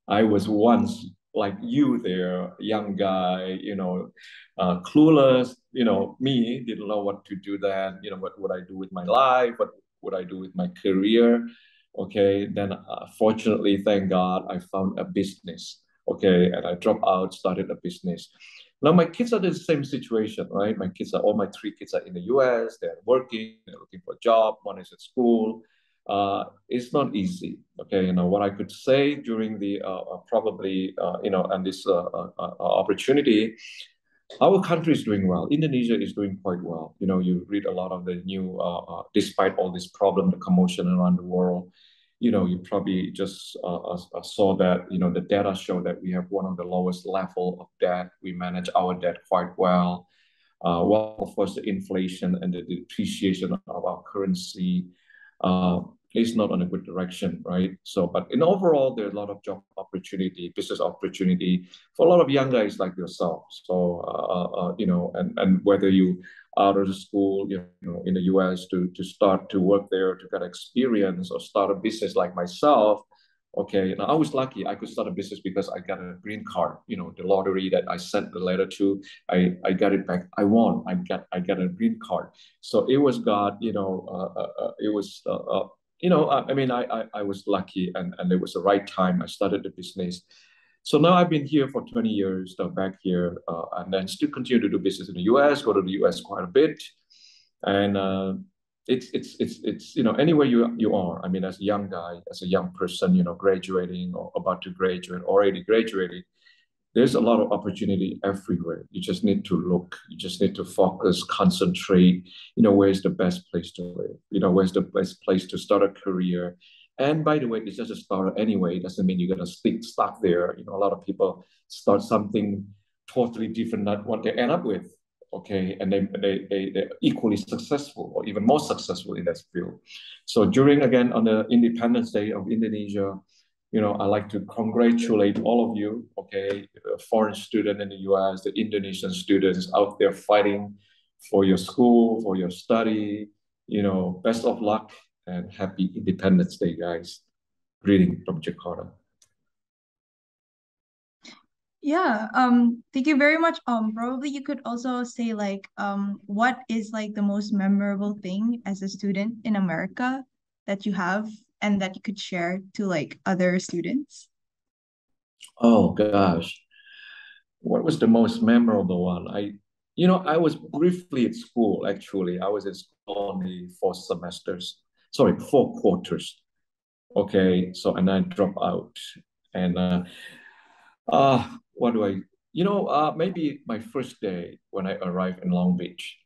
I was once like you there, young guy, you know, uh, clueless, you know, me didn't know what to do then, you know, what would I do with my life? What would I do with my career? Okay, then uh, fortunately, thank God, I found a business. Okay, and I dropped out, started a business. Now my kids are in the same situation, right? My kids are all my three kids are in the US. They're working, they're looking for a job. One is at school uh, it's not easy. Okay, you know what I could say during the uh, uh probably uh, you know and this uh, uh, opportunity. Our country is doing well. Indonesia is doing quite well. You know, you read a lot of the new, despite all this problem, the commotion around the world. You know, you probably just saw that. You know, the data show that we have one of the lowest level of debt. We manage our debt quite well. well, of course, the inflation and the depreciation of our currency uh, is not on a good direction, right? So, but in overall, there's a lot of job opportunity, business opportunity for a lot of young guys like yourself. So, uh, uh, uh you know, and and whether you out of the school, you know, in the U.S. to to start to work there to get experience or start a business like myself, okay now i was lucky i could start a business because i got a green card you know the lottery that i sent the letter to i i got it back i won i got i got a green card so it was god you know uh, uh, uh it was uh, uh, you know I, I, mean I, I i was lucky and and it was the right time i started the business so now I've been here for 20 years, now back here, uh, and then still continue to do business in the US, go to the US quite a bit. And it's it's it's it's you know anywhere you you are. I mean, as a young guy, as a young person, you know, graduating or about to graduate, already graduating, there's a lot of opportunity everywhere. You just need to look. You just need to focus, concentrate. You know, where's the best place to live? You know, where's the best place to start a career? And by the way, it's just a start anyway. It doesn't mean you're gonna stick stuck there. You know, a lot of people start something totally different than what they end up with okay, and they, they, they, they're equally successful or even more successful in that field. So during, again, on the Independence Day of Indonesia, you know, i like to congratulate all of you, okay, foreign student in the US, the Indonesian students out there fighting for your school, for your study, you know, best of luck and happy Independence Day, guys. Greeting from Jakarta. Yeah, um, thank you very much. Um, probably you could also say like, um, what is like the most memorable thing as a student in America that you have and that you could share to like other students? Oh gosh, what was the most memorable one? I, you know, I was briefly at school actually. I was in school only four semesters, sorry, four quarters. Okay, so and I dropped out and. Uh, uh, what do I, you know, uh, maybe my first day when I arrived in Long Beach.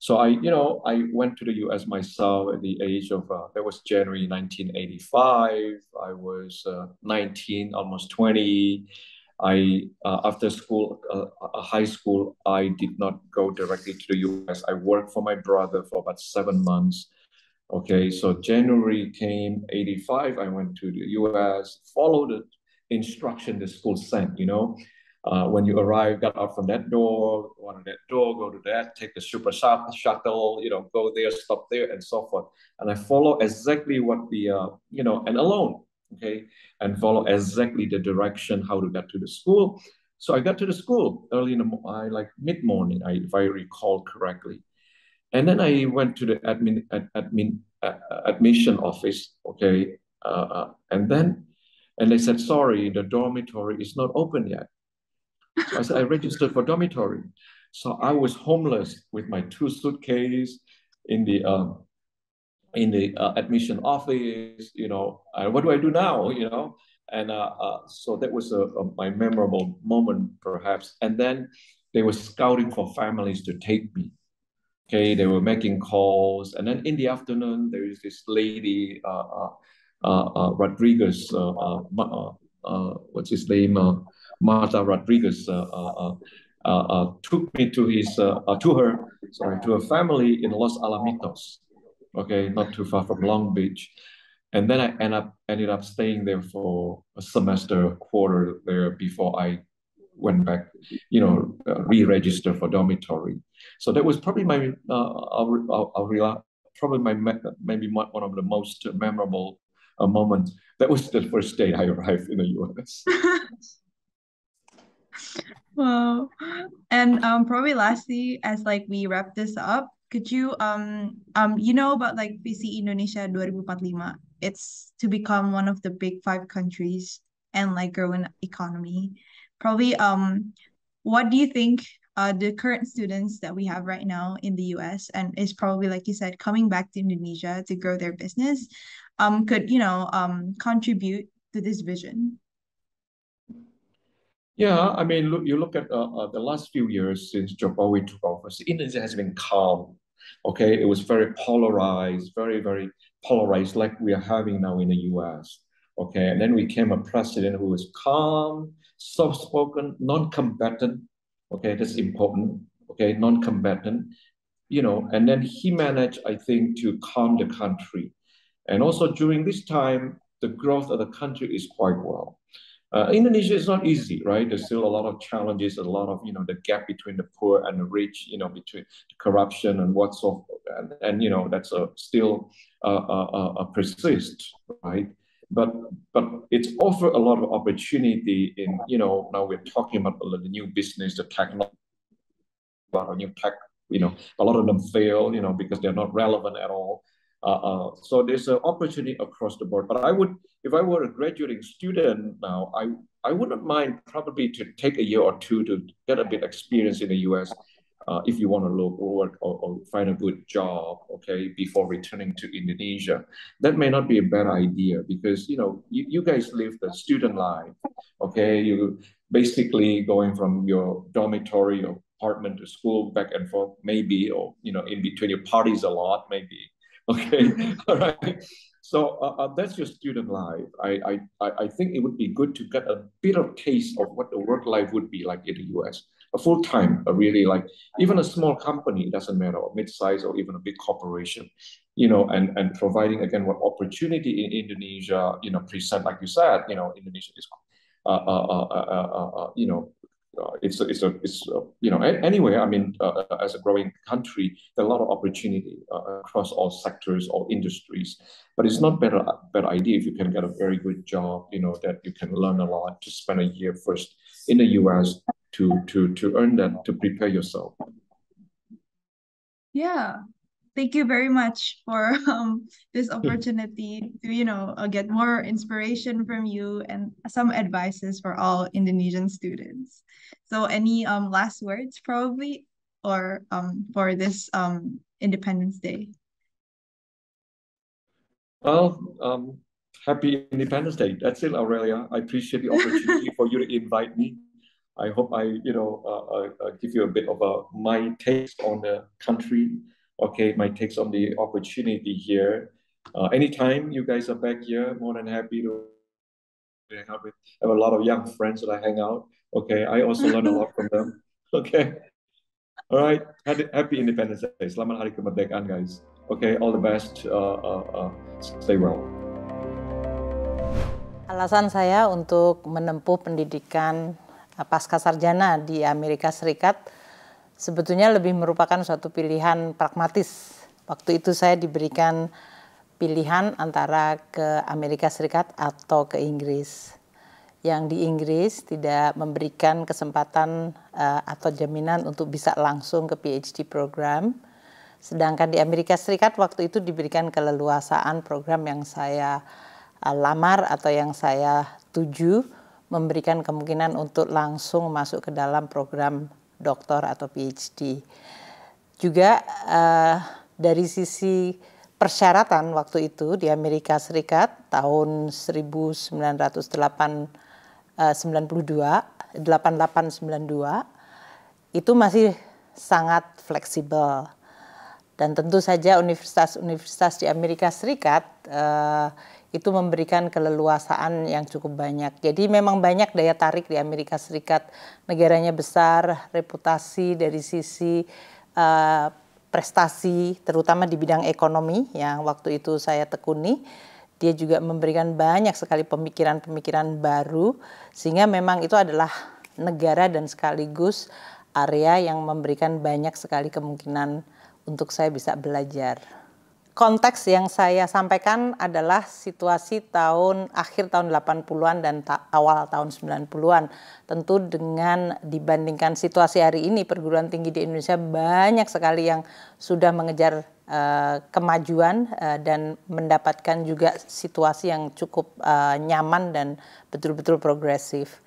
So I, you know, I went to the U.S. myself at the age of uh, that was January 1985. I was uh, 19, almost 20. I uh, after school, uh, high school, I did not go directly to the U.S. I worked for my brother for about seven months. Okay, so January came 85. I went to the U.S. Followed instruction the school sent, you know. Uh, when you arrive, got out from that door, go to that door, go to that, take the super shuttle, you know, go there, stop there, and so forth. And I follow exactly what the, uh, you know, and alone, okay, and follow exactly the direction how to get to the school. So I got to the school early in the, I like mid morning, I, if I recall correctly. And then I went to the admin, ad, admin, uh, admission office, okay, uh, uh, and then and they said, sorry, the dormitory is not open yet. So I said, I registered for dormitory. So I was homeless with my two suitcases in the uh, in the uh, admission office. You know, what do I do now? You know, and uh, uh so that was a, uh, a, uh, my memorable moment, perhaps. And then they were scouting for families to take me. Okay, they were making calls, and then in the afternoon there is this lady uh, uh, Rodriguez, uh, what's his name, Martha Rodriguez, took me to his to her sorry to her family in Los Alamitos, okay, not too far from Long Beach, and then I end up ended up staying there for a semester, a quarter there before I went back, you know, uh, re-register for dormitory. So that was probably my uh, I'll, I'll, I'll probably my maybe one of the most memorable a moment. That was the first day I arrived in the US. wow. And um, probably lastly, as like we wrap this up, could you um um you know about like PC Indonesia 2045? It's to become one of the big five countries and like grow an economy. Probably um what do you think uh, the current students that we have right now in the US and is probably, like you said, coming back to Indonesia to grow their business um, could you know um, contribute to this vision? Yeah, I mean, look, you look at uh, uh, the last few years since Jokowi took office, Indonesia has been calm. Okay, it was very polarized, very, very polarized, like we are having now in the US. Okay, and then we came a president who was calm, soft spoken, non combatant. Okay, that's important. Okay, non combatant, you know, and then he managed, I think, to calm the country. And also during this time, the growth of the country is quite well. Uh, Indonesia is not easy, right? There's still a lot of challenges, a lot of you know the gap between the poor and the rich, you know, between corruption and what's so, and, and you know that's a, still uh, uh, uh, a persist, right? But but it's offer a lot of opportunity in you know now we're talking about the new business, the technology, about a new tech, you know, a lot of them fail, you know, because they're not relevant at all. Uh, uh, so there's an opportunity across the board. But I would, if I were a graduating student now, I, I wouldn't mind probably to take a year or two to get a bit experience in the US uh, if you want to look or work or, or, find a good job, okay, before returning to Indonesia. That may not be a bad idea because, you know, you, you guys live the student life, okay? You basically going from your dormitory or apartment to school back and forth, maybe, or, you know, in between your parties a lot, maybe Okay, all right. So uh, that's your student life. I, I, I think it would be good to get a bit of taste of what the work life would be like in the US. A full time, really like even a small company doesn't matter, or mid size or even a big corporation, you know, and, and providing again what opportunity in Indonesia, you know, present like you said, you know, Indonesia is, uh, uh, uh, uh, you know, uh, it's it's a it's a, uh, you know anyway. I mean, uh, uh, as a growing country, there are a lot of opportunity uh, across all sectors, all industries. But it's not better better idea if you can get a very good job. You know that you can learn a lot to spend a year first in the U.S. to to to earn that to prepare yourself. Yeah, thank you very much for um, this hmm. opportunity to you know uh, get more inspiration from you and some advices for all indonesian students so any um, last words probably or um, for this um, independence day well um, happy independence day that's it aurelia i appreciate the opportunity for you to invite me i hope i you know uh, uh, give you a bit of a, my taste on the country okay, might take on the opportunity here. Uh, anytime you guys are back here, more than happy to hang out with. I have a lot of young friends that I hang out. Okay, I also learn a lot from them. Okay. All right. Happy Independence Day. Selamat Hari Kemerdekaan, guys. Okay, all the best. Uh, uh, uh, stay well. Alasan saya untuk menempuh pendidikan uh, pasca sarjana di Amerika Serikat sebetulnya lebih merupakan suatu pilihan pragmatis. Waktu itu saya diberikan pilihan antara ke Amerika Serikat atau ke Inggris. Yang di Inggris tidak memberikan kesempatan uh, atau jaminan untuk bisa langsung ke PhD program. Sedangkan di Amerika Serikat waktu itu diberikan keleluasaan program yang saya uh, lamar atau yang saya tuju memberikan kemungkinan untuk langsung masuk ke dalam program doktor atau PhD. Juga uh, dari sisi persyaratan waktu itu di Amerika Serikat tahun 1992, 8892 eh, itu masih sangat fleksibel dan tentu saja universitas-universitas di Amerika Serikat uh, itu memberikan keleluasaan yang cukup banyak. Jadi memang banyak daya tarik di Amerika Serikat. Negaranya besar, reputasi dari sisi uh, prestasi, terutama di bidang ekonomi yang waktu itu saya tekuni. Dia juga memberikan banyak sekali pemikiran-pemikiran baru, sehingga memang itu adalah negara dan sekaligus area yang memberikan banyak sekali kemungkinan untuk saya bisa belajar konteks yang saya sampaikan adalah situasi tahun akhir tahun 80-an dan ta awal tahun 90-an. Tentu dengan dibandingkan situasi hari ini perguruan tinggi di Indonesia banyak sekali yang sudah mengejar uh, kemajuan uh, dan mendapatkan juga situasi yang cukup uh, nyaman dan betul-betul progresif.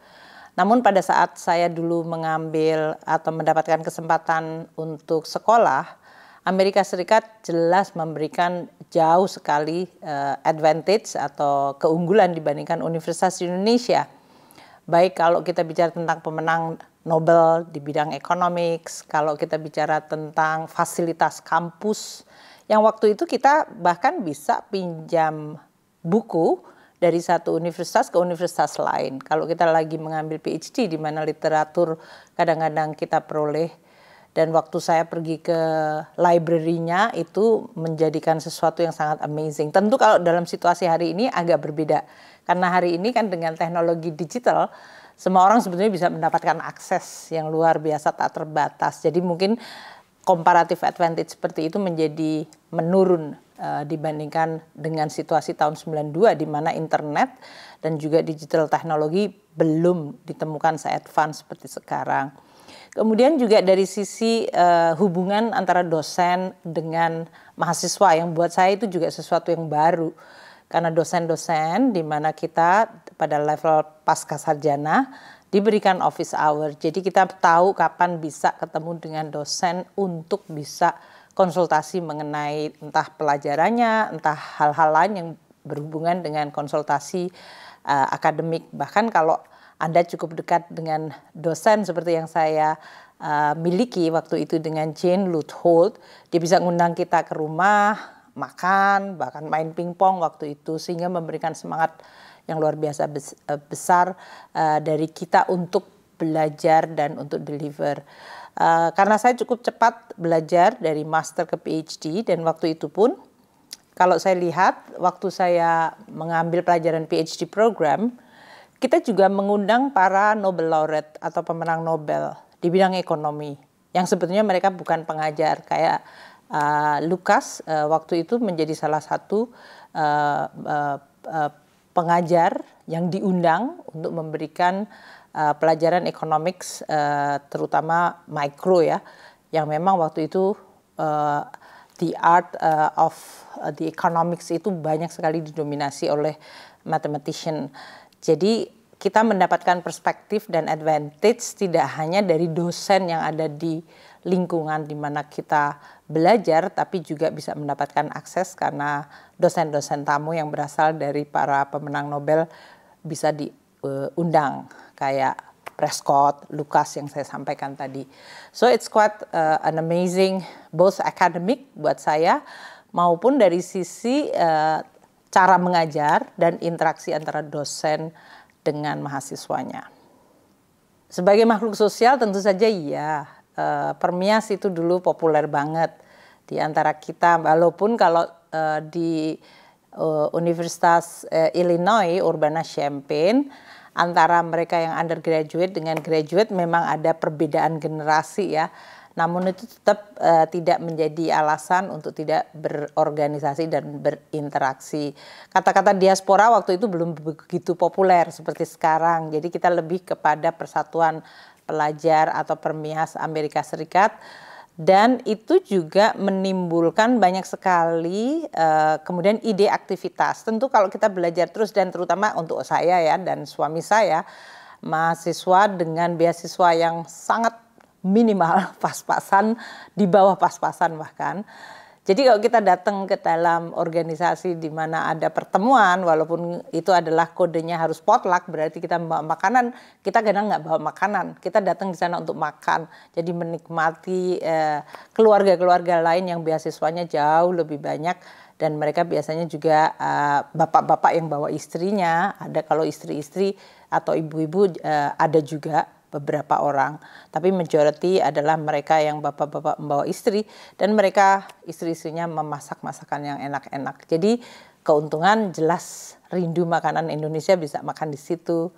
Namun pada saat saya dulu mengambil atau mendapatkan kesempatan untuk sekolah Amerika Serikat jelas memberikan jauh sekali uh, advantage atau keunggulan dibandingkan Universitas Indonesia. Baik kalau kita bicara tentang pemenang Nobel di bidang economics, kalau kita bicara tentang fasilitas kampus, yang waktu itu kita bahkan bisa pinjam buku dari satu universitas ke universitas lain. Kalau kita lagi mengambil PhD di mana literatur kadang-kadang kita peroleh dan waktu saya pergi ke library-nya itu menjadikan sesuatu yang sangat amazing. Tentu kalau dalam situasi hari ini agak berbeda. Karena hari ini kan dengan teknologi digital semua orang sebetulnya bisa mendapatkan akses yang luar biasa tak terbatas. Jadi mungkin comparative advantage seperti itu menjadi menurun e, dibandingkan dengan situasi tahun 92 di mana internet dan juga digital teknologi belum ditemukan se-advance seperti sekarang. Kemudian juga dari sisi uh, hubungan antara dosen dengan mahasiswa yang buat saya itu juga sesuatu yang baru. Karena dosen-dosen di mana kita pada level pasca sarjana diberikan office hour. Jadi kita tahu kapan bisa ketemu dengan dosen untuk bisa konsultasi mengenai entah pelajarannya, entah hal-hal lain yang berhubungan dengan konsultasi uh, akademik. Bahkan kalau anda cukup dekat dengan dosen seperti yang saya uh, miliki waktu itu dengan Jane Luthold. Dia bisa ngundang kita ke rumah, makan, bahkan main pingpong waktu itu sehingga memberikan semangat yang luar biasa eh, besar uh, dari kita untuk belajar dan untuk deliver. Uh, karena saya cukup cepat belajar dari master ke PhD dan waktu itu pun kalau saya lihat waktu saya mengambil pelajaran PhD program kita juga mengundang para Nobel laureate atau pemenang Nobel di bidang ekonomi yang sebetulnya mereka bukan pengajar kayak uh, eh, Lukas uh, eh, waktu itu menjadi salah satu uh, uh, uh, pengajar yang diundang untuk memberikan uh, pelajaran economics uh, terutama mikro ya yang memang waktu itu uh, the art uh, of the economics itu banyak sekali didominasi oleh mathematician. Jadi kita mendapatkan perspektif dan advantage tidak hanya dari dosen yang ada di lingkungan di mana kita belajar, tapi juga bisa mendapatkan akses karena dosen-dosen tamu yang berasal dari para pemenang Nobel bisa diundang eh, kayak Prescott, Lukas yang saya sampaikan tadi. So it's quite uh, an amazing both academic buat saya maupun dari sisi uh, cara mengajar dan interaksi antara dosen dengan mahasiswanya. Sebagai makhluk sosial tentu saja iya, e, permias itu dulu populer banget di antara kita walaupun kalau e, di e, Universitas e, Illinois Urbana-Champaign antara mereka yang undergraduate dengan graduate memang ada perbedaan generasi ya namun itu tetap uh, tidak menjadi alasan untuk tidak berorganisasi dan berinteraksi. Kata-kata diaspora waktu itu belum begitu populer seperti sekarang. Jadi kita lebih kepada persatuan pelajar atau permias Amerika Serikat dan itu juga menimbulkan banyak sekali uh, kemudian ide aktivitas. Tentu kalau kita belajar terus dan terutama untuk saya ya dan suami saya mahasiswa dengan beasiswa yang sangat minimal pas-pasan di bawah pas-pasan bahkan. Jadi kalau kita datang ke dalam organisasi di mana ada pertemuan, walaupun itu adalah kodenya harus potluck, berarti kita bawa makanan, kita kadang nggak bawa makanan, kita datang di sana untuk makan. Jadi menikmati eh, keluarga-keluarga eh, lain yang beasiswanya jauh lebih banyak, dan mereka biasanya juga eh, bapak-bapak eh, yang bawa istrinya, ada kalau istri-istri atau ibu-ibu eh, ada juga beberapa orang, tapi majority adalah mereka yang bapak-bapak membawa istri dan mereka istri-istrinya memasak masakan yang enak-enak. Jadi keuntungan jelas rindu makanan Indonesia bisa makan di situ.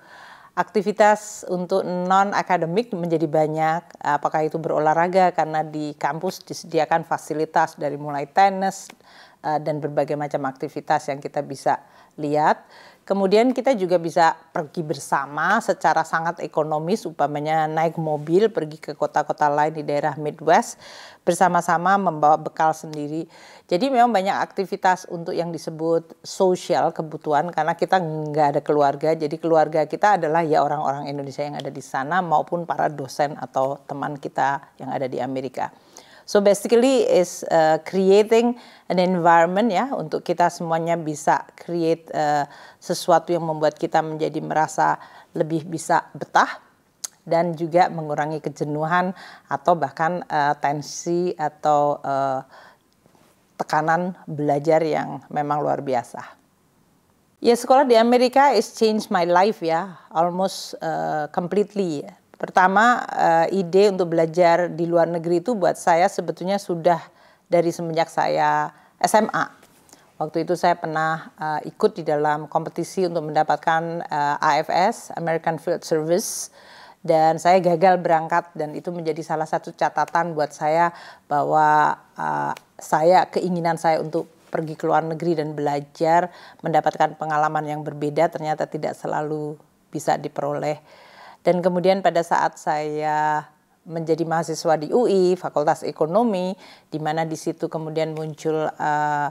Aktivitas untuk non akademik menjadi banyak. Apakah itu berolahraga karena di kampus disediakan fasilitas dari mulai tenis eh, dan berbagai macam aktivitas yang kita bisa lihat Kemudian kita juga bisa pergi bersama secara sangat ekonomis, upamanya naik mobil pergi ke kota-kota lain di daerah Midwest bersama-sama membawa bekal sendiri. Jadi memang banyak aktivitas untuk yang disebut sosial kebutuhan karena kita nggak ada keluarga. Jadi keluarga kita adalah ya orang-orang Indonesia yang ada di sana maupun para dosen atau teman kita yang ada di Amerika. So basically is uh, creating an environment ya untuk kita semuanya bisa create uh, sesuatu yang membuat kita menjadi merasa lebih bisa betah dan juga mengurangi kejenuhan atau bahkan uh, tensi atau uh, tekanan belajar yang memang luar biasa. Ya sekolah di Amerika is changed my life ya, almost uh, completely. Pertama, uh, ide untuk belajar di luar negeri itu buat saya sebetulnya sudah dari semenjak saya SMA. Waktu itu saya pernah uh, ikut di dalam kompetisi untuk mendapatkan uh, eh, AFS, American Field Service, dan saya gagal berangkat dan itu menjadi salah satu catatan buat saya bahwa uh, saya keinginan saya untuk pergi ke luar negeri dan belajar mendapatkan pengalaman yang berbeda ternyata tidak selalu bisa diperoleh dan kemudian pada saat saya menjadi mahasiswa di UI, Fakultas Ekonomi, di mana di situ kemudian muncul uh,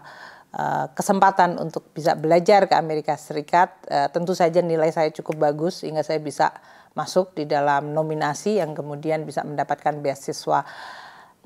uh, kesempatan untuk bisa belajar ke Amerika Serikat. Uh, tentu saja nilai saya cukup bagus sehingga saya bisa masuk di dalam nominasi yang kemudian bisa mendapatkan beasiswa.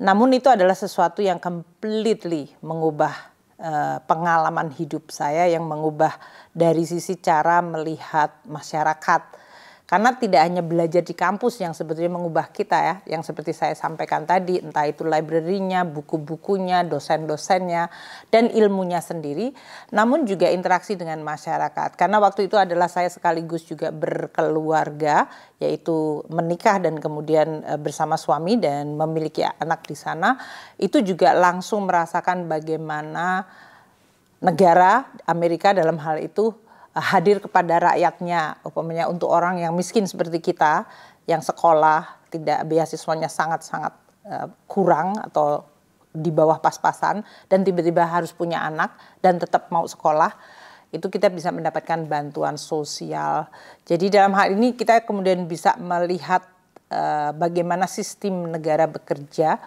Namun itu adalah sesuatu yang completely mengubah uh, pengalaman hidup saya yang mengubah dari sisi cara melihat masyarakat karena tidak hanya belajar di kampus yang sebetulnya mengubah kita ya, yang seperti saya sampaikan tadi, entah itu library-nya, buku-bukunya, dosen-dosennya, dan ilmunya sendiri, namun juga interaksi dengan masyarakat. Karena waktu itu adalah saya sekaligus juga berkeluarga, yaitu menikah dan kemudian e, bersama suami dan memiliki anak di sana, itu juga langsung merasakan bagaimana negara Amerika dalam hal itu hadir kepada rakyatnya, umpamanya untuk orang yang miskin seperti kita, yang sekolah tidak beasiswanya sangat-sangat uh, kurang atau di bawah pas-pasan dan tiba-tiba harus punya anak dan tetap mau sekolah, itu kita bisa mendapatkan bantuan sosial. Jadi dalam hal ini kita kemudian bisa melihat uh, bagaimana sistem negara bekerja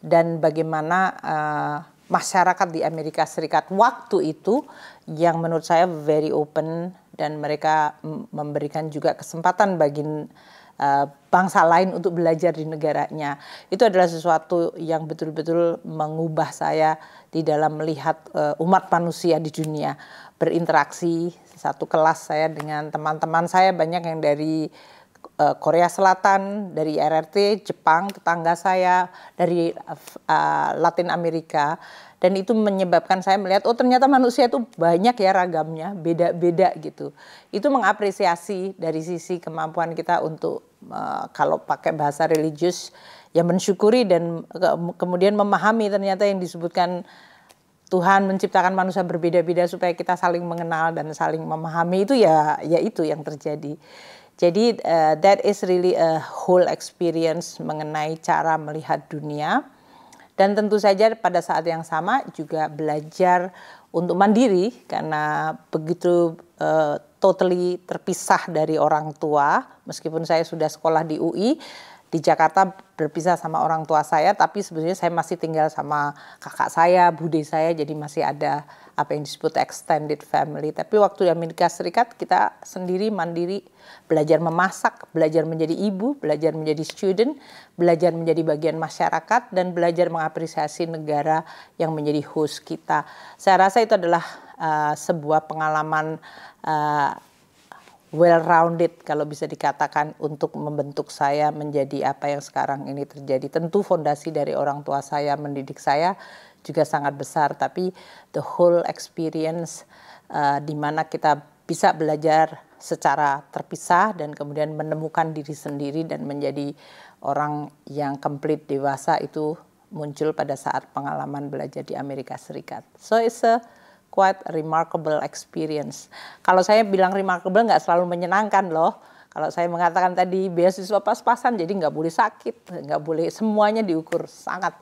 dan bagaimana uh, masyarakat di Amerika Serikat waktu itu yang menurut saya very open dan mereka memberikan juga kesempatan bagi eh, bangsa lain untuk belajar di negaranya. Itu adalah sesuatu yang betul-betul mengubah saya di dalam melihat eh, umat manusia di dunia berinteraksi satu kelas saya dengan teman-teman saya banyak yang dari Eh, Korea Selatan, dari RRT, Jepang, tetangga saya, dari uh, Latin Amerika. Dan itu menyebabkan saya melihat, oh ternyata manusia itu banyak ya ragamnya, beda-beda gitu. Itu mengapresiasi dari sisi kemampuan kita untuk, uh, kalau pakai bahasa religius, ya mensyukuri dan kemudian memahami ternyata yang disebutkan Tuhan menciptakan manusia berbeda-beda supaya kita saling mengenal dan saling memahami itu ya ya itu yang terjadi. Jadi uh, that is really a whole experience mengenai cara melihat dunia. Dan tentu saja pada saat yang sama juga belajar untuk mandiri karena begitu uh, totally terpisah dari orang tua. Meskipun saya sudah sekolah di UI, di Jakarta berpisah sama orang tua saya, tapi sebenarnya saya masih tinggal sama kakak saya, bude saya, jadi masih ada apa yang disebut extended family. Tapi waktu di Amerika Serikat kita sendiri mandiri belajar memasak, belajar menjadi ibu, belajar menjadi student, belajar menjadi bagian masyarakat dan belajar mengapresiasi negara yang menjadi host kita. Saya rasa itu adalah uh, sebuah pengalaman uh, well-rounded kalau bisa dikatakan untuk membentuk saya menjadi apa yang sekarang ini terjadi. Tentu fondasi dari orang tua saya mendidik saya juga sangat besar tapi the whole experience uh, di mana kita bisa belajar secara terpisah dan kemudian menemukan diri sendiri dan menjadi orang yang komplit dewasa itu muncul pada saat pengalaman belajar di Amerika Serikat. So it's a quite remarkable experience. Kalau saya bilang remarkable nggak selalu menyenangkan loh. Kalau saya mengatakan tadi beasiswa pas-pasan jadi nggak boleh sakit, nggak boleh semuanya diukur sangat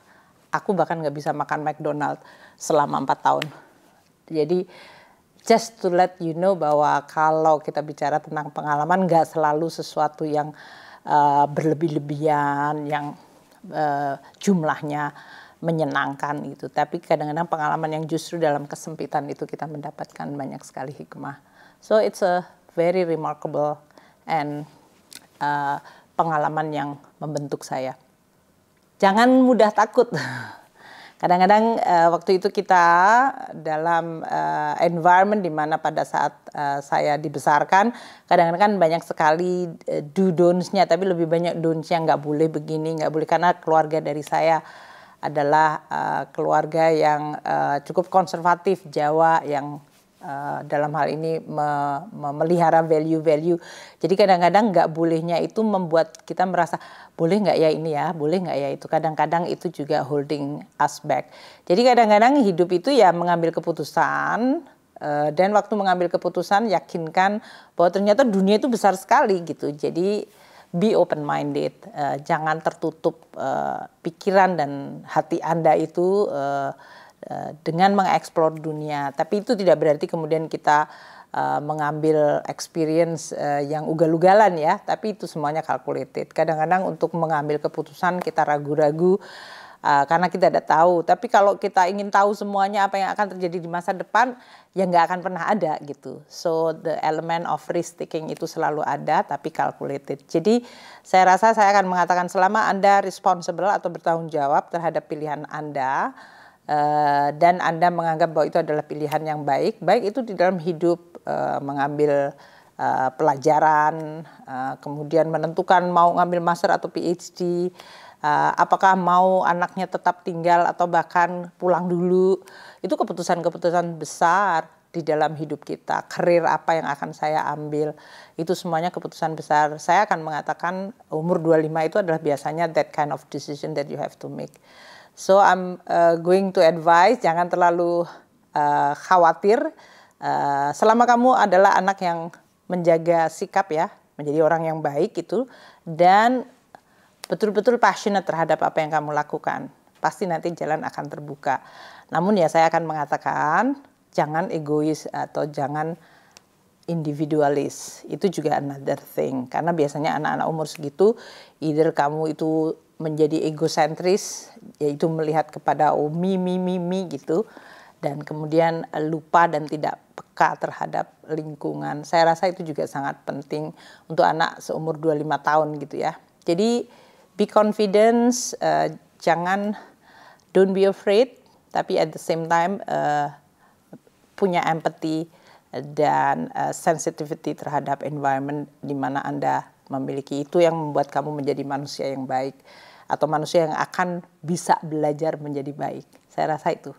aku bahkan nggak bisa makan McDonald selama empat tahun. Jadi just to let you know bahwa kalau kita bicara tentang pengalaman nggak selalu sesuatu yang uh, berlebih-lebihan, yang uh, jumlahnya menyenangkan itu. Tapi kadang-kadang pengalaman yang justru dalam kesempitan itu kita mendapatkan banyak sekali hikmah. So it's a very remarkable and uh, pengalaman yang membentuk saya jangan mudah takut. Kadang-kadang uh, waktu itu kita dalam uh, environment di mana pada saat uh, saya dibesarkan, kadang-kadang kan banyak sekali uh, do nya tapi lebih banyak don'ts yang nggak boleh begini, nggak boleh karena keluarga dari saya adalah uh, keluarga yang uh, cukup konservatif Jawa yang Uh, dalam hal ini me, value-value. Jadi kadang-kadang nggak bolehnya itu membuat kita merasa boleh nggak ya ini ya, boleh nggak ya itu. Kadang-kadang itu juga holding us back. Jadi kadang-kadang hidup itu ya mengambil keputusan eh, dan waktu mengambil keputusan yakinkan bahwa ternyata dunia itu besar sekali gitu. Jadi be open minded, eh, jangan tertutup pikiran dan hati anda itu. Eh, dengan mengeksplor dunia. Tapi itu tidak berarti kemudian kita uh, mengambil experience uh, yang ugal-ugalan ya, tapi itu semuanya calculated. Kadang-kadang untuk mengambil keputusan kita ragu-ragu uh, karena kita tidak tahu. Tapi kalau kita ingin tahu semuanya apa yang akan terjadi di masa depan, ya nggak akan pernah ada gitu. So the element of risk taking itu selalu ada, tapi calculated. Jadi saya rasa saya akan mengatakan selama anda responsible atau bertanggung jawab terhadap pilihan anda, Eh, dan Anda menganggap bahwa itu adalah pilihan yang baik, baik itu di dalam hidup uh, mengambil uh, pelajaran, uh, kemudian menentukan mau ngambil master atau PhD, uh, apakah mau anaknya tetap tinggal atau bahkan pulang dulu, itu keputusan-keputusan besar di dalam hidup kita, karir apa yang akan saya ambil, itu semuanya keputusan besar. Saya akan mengatakan umur 25 itu adalah biasanya that kind of decision that you have to make. So I'm uh, going to advise jangan terlalu uh, khawatir. Uh, selama kamu adalah anak yang menjaga sikap ya, menjadi orang yang baik itu dan betul-betul passionate terhadap apa yang kamu lakukan. Pasti nanti jalan akan terbuka. Namun ya saya akan mengatakan jangan egois atau jangan individualis. Itu juga another thing. Karena biasanya anak-anak umur segitu either kamu itu menjadi egosentris yaitu melihat kepada oh mi mi mi mi gitu dan kemudian lupa dan tidak peka terhadap lingkungan. Saya rasa itu juga sangat penting untuk anak seumur 25 tahun gitu ya. Jadi be confident uh, jangan don't be afraid, tapi at the same time uh, punya empathy eh, dan uh, sensitivity terhadap environment di mana Anda memiliki itu yang membuat kamu menjadi manusia yang baik atau manusia yang akan bisa belajar menjadi baik. Saya rasa itu.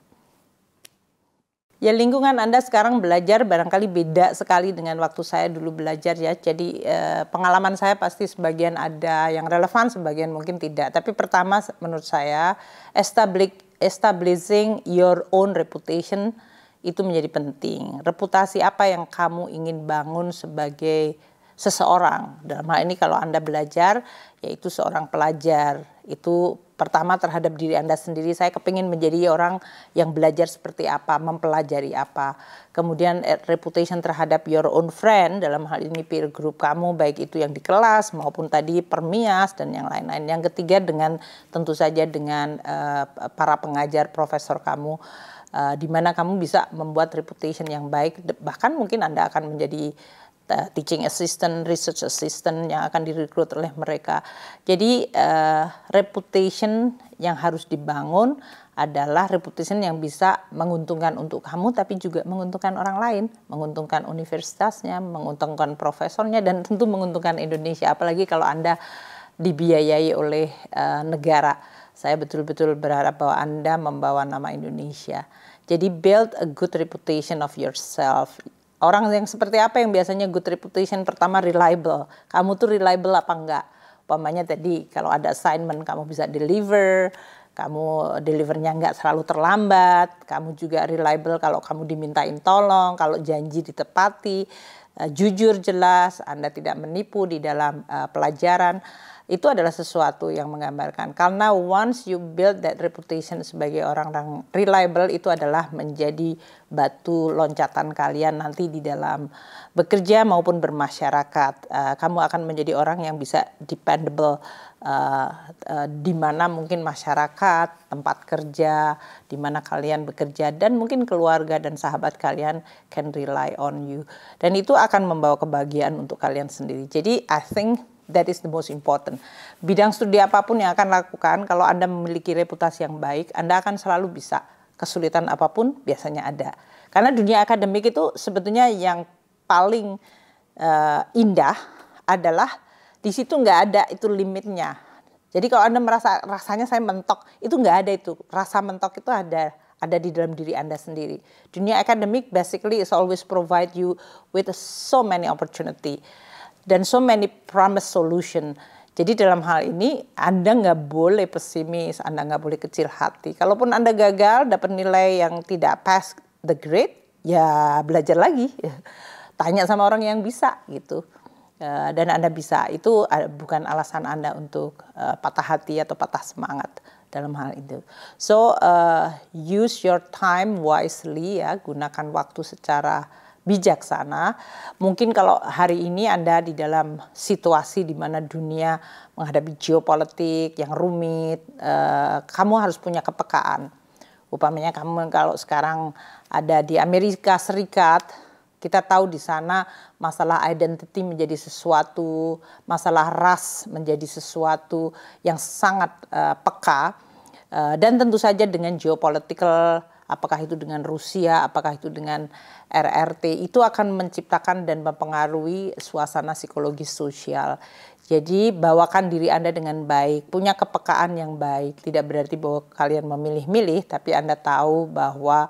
Ya lingkungan Anda sekarang belajar barangkali beda sekali dengan waktu saya dulu belajar ya. Jadi eh, pengalaman saya pasti sebagian ada yang relevan, sebagian mungkin tidak. Tapi pertama menurut saya establish, establishing your own reputation itu menjadi penting. Reputasi apa yang kamu ingin bangun sebagai seseorang. Dalam hal ini kalau Anda belajar yaitu seorang pelajar. Itu pertama terhadap diri Anda sendiri saya kepingin menjadi orang yang belajar seperti apa, mempelajari apa. Kemudian eh, reputation terhadap your own friend dalam hal ini peer group kamu baik itu yang di kelas maupun tadi permias dan yang lain-lain. Yang ketiga dengan tentu saja dengan uh, para pengajar profesor kamu uh, di mana kamu bisa membuat reputation yang baik bahkan mungkin Anda akan menjadi teaching assistant, research assistant yang akan direkrut oleh mereka. Jadi uh, reputation yang harus dibangun adalah reputation yang bisa menguntungkan untuk kamu tapi juga menguntungkan orang lain, menguntungkan universitasnya, menguntungkan profesornya dan tentu menguntungkan Indonesia apalagi kalau Anda dibiayai oleh uh, negara. Saya betul-betul berharap bahwa Anda membawa nama Indonesia. Jadi build a good reputation of yourself. Orang yang seperti apa yang biasanya good reputation pertama reliable. Kamu tuh reliable apa enggak? Umpamanya tadi kalau ada assignment kamu bisa deliver, kamu delivernya enggak selalu terlambat, kamu juga reliable kalau kamu dimintain tolong, kalau janji ditepati Eh, jujur jelas, Anda tidak menipu di dalam uh, pelajaran, itu adalah sesuatu yang menggambarkan. Karena once you build that reputation sebagai orang yang reliable itu adalah menjadi batu loncatan kalian nanti di dalam bekerja maupun bermasyarakat. Uh, kamu akan menjadi orang yang bisa dependable uh, uh, di mana mungkin masyarakat, tempat kerja, di mana kalian bekerja dan mungkin keluarga dan sahabat kalian can rely on you. Dan itu akan membawa kebahagiaan untuk kalian sendiri. Jadi I think that is the most important. Bidang studi apapun yang akan lakukan, kalau Anda memiliki reputasi yang baik, Anda akan selalu bisa. Kesulitan apapun biasanya ada. Karena dunia akademik itu sebetulnya yang paling uh, indah adalah di situ nggak ada itu limitnya. Jadi kalau Anda merasa rasanya saya mentok, itu nggak ada itu. Rasa mentok itu ada ada di dalam diri Anda sendiri. Dunia akademik basically is always provide you with so many opportunity dan so many promise solution. Jadi dalam hal ini Anda nggak boleh pesimis, Anda nggak boleh kecil hati. Kalaupun Anda gagal, dapat nilai yang tidak pass the grade, ya belajar lagi. Tanya sama orang yang bisa gitu. Eh, dan Anda bisa. Itu bukan alasan Anda untuk uh, patah hati atau patah semangat dalam hal itu. So uh, use your time wisely ya, gunakan waktu secara bijaksana. Mungkin kalau hari ini Anda di dalam situasi di mana dunia menghadapi geopolitik yang rumit, uh, kamu harus punya kepekaan. Upamanya kamu kalau sekarang ada di Amerika Serikat, kita tahu di sana masalah identity menjadi sesuatu, masalah ras menjadi sesuatu yang sangat uh, peka uh, dan tentu saja dengan geopolitical apakah itu dengan Rusia, apakah itu dengan RRT, itu akan menciptakan dan mempengaruhi suasana psikologi sosial. Jadi bawakan diri Anda dengan baik, punya kepekaan yang baik. Tidak berarti bahwa kalian memilih-milih, tapi Anda tahu bahwa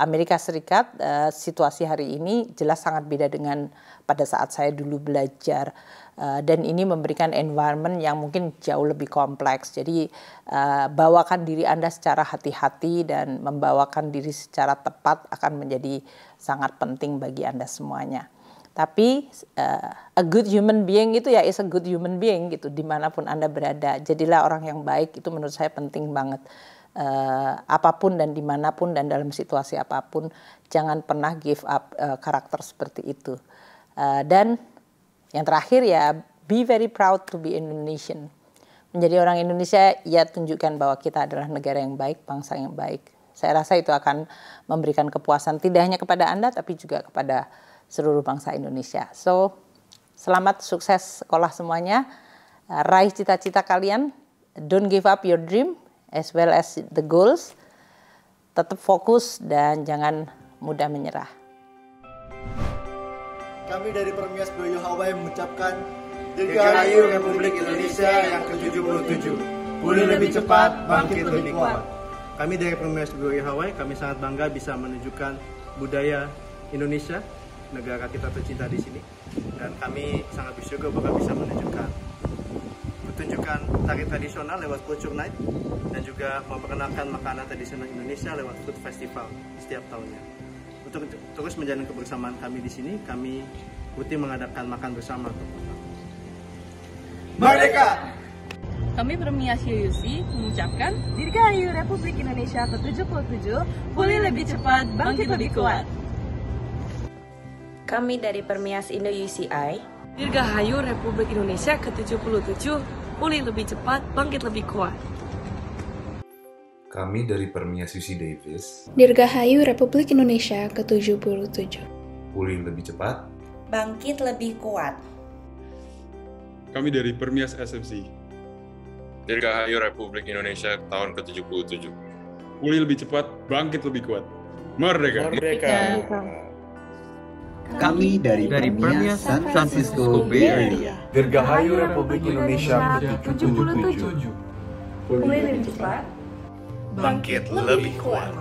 Amerika Serikat uh, situasi hari ini jelas sangat beda dengan pada saat saya dulu belajar uh, dan ini memberikan environment yang mungkin jauh lebih kompleks. Jadi uh, bawakan diri Anda secara hati-hati dan membawakan diri secara tepat akan menjadi sangat penting bagi Anda semuanya. Tapi uh, a good human being itu ya is a good human being gitu dimanapun Anda berada. Jadilah orang yang baik itu menurut saya penting banget uh, apapun dan dimanapun dan dalam situasi apapun jangan pernah give up uh, karakter seperti itu uh, dan yang terakhir ya be very proud to be Indonesian menjadi orang Indonesia ya tunjukkan bahwa kita adalah negara yang baik bangsa yang baik saya rasa itu akan memberikan kepuasan tidak hanya kepada anda tapi juga kepada seluruh bangsa Indonesia so selamat sukses sekolah semuanya uh, raih cita-cita kalian don't give up your dream as well as the goals, tetap fokus dan jangan mudah menyerah. Kami dari Permias Boyo Hawaii mengucapkan Dirgahayu Republik Indonesia yang ke-77. Pulih lebih cepat, bangkit lebih kuat. Kami dari Permias Boyo Hawaii, kami sangat bangga bisa menunjukkan budaya Indonesia, negara kita tercinta di sini. Dan kami sangat bersyukur bahwa bisa menunjukkan tari tradisional lewat Culture Night dan juga memperkenalkan makanan tradisional Indonesia lewat Food Festival setiap tahunnya. Untuk terus menjalin kebersamaan kami di sini, kami rutin mengadakan makan bersama untuk Merdeka! Kami Permias Yusi mengucapkan Dirgahayu Republik Indonesia ke-77 Pulih lebih cepat, bangkit lebih kuat Kami dari Permias Indo UCI Dirgahayu Republik Indonesia ke-77 pulih lebih cepat, bangkit lebih kuat. Kami dari Permia Susi Davis, Dirgahayu Republik Indonesia ke-77. Pulih lebih cepat, bangkit lebih kuat. Kami dari Permias SFC. Dirgahayu Republik Indonesia tahun ke-77. Pulih lebih cepat, bangkit lebih kuat. Merdeka! Merdeka! Merdeka. Kami dari, dari San Francisco Bay Area. Dirgahayu Republik Indonesia ke-77. Pulih lebih cepat, bangkit lebih kuat.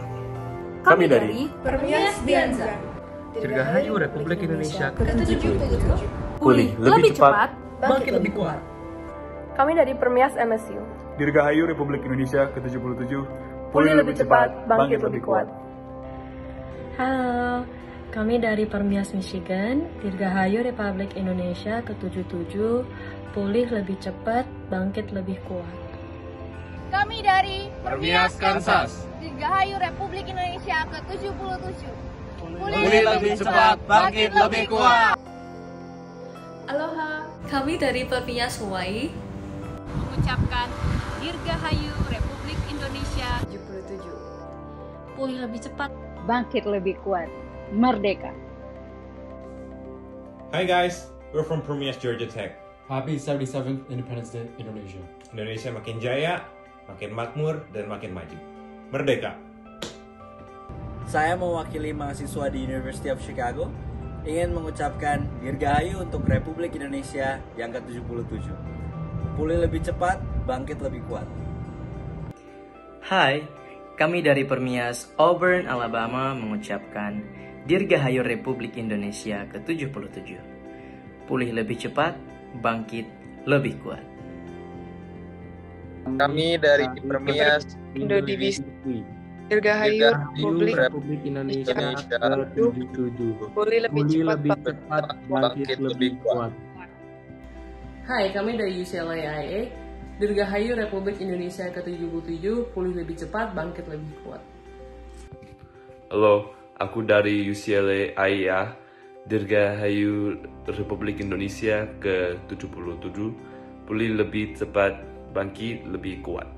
Kami dari Permias Dianza. Dirgahayu Republik Indonesia ke-77. Pulih lebih cepat, bangkit lebih kuat. Kami dari Permias MSU. Dirgahayu Republik Indonesia ke-77. Pulih lebih cepat, bangkit lebih kuat. Halo, kami dari Permias Michigan, Dirgahayu Republik Indonesia ke-77, pulih lebih cepat, bangkit lebih kuat. Kami dari Permias Kansas, Dirgahayu Republik Indonesia ke-77, pulih, pulih lebih cepat, bangkit lebih kuat. Aloha, kami dari Permias Hawaii, mengucapkan Dirgahayu Republik Indonesia 77. Pulih lebih cepat, bangkit lebih kuat merdeka. Hi guys, we're from Permias Georgia Tech. Happy 77th Independence Day Indonesia. Indonesia makin jaya, makin makmur, dan makin maju. Merdeka! Saya mewakili mahasiswa di University of Chicago ingin mengucapkan dirgahayu untuk Republik Indonesia yang ke-77. Pulih lebih cepat, bangkit lebih kuat. Hai, kami dari Permias Auburn, Alabama mengucapkan Dirgahayu Republik Indonesia ke-77. Pulih lebih cepat, bangkit lebih kuat. Kami dari Permias Indodivisi Dirgahayu Republik, Republik Indonesia ke-77. Pulih lebih cepat, lebih cepat bangkit lebih kuat. Hai, kami dari UCLA IA. Dirgahayu Republik Indonesia ke-77, pulih lebih cepat, bangkit lebih kuat. Halo, Aku dari UCLA AIA, Dirgahayu Republik Indonesia ke-77, pulih lebih cepat, bangkit lebih kuat.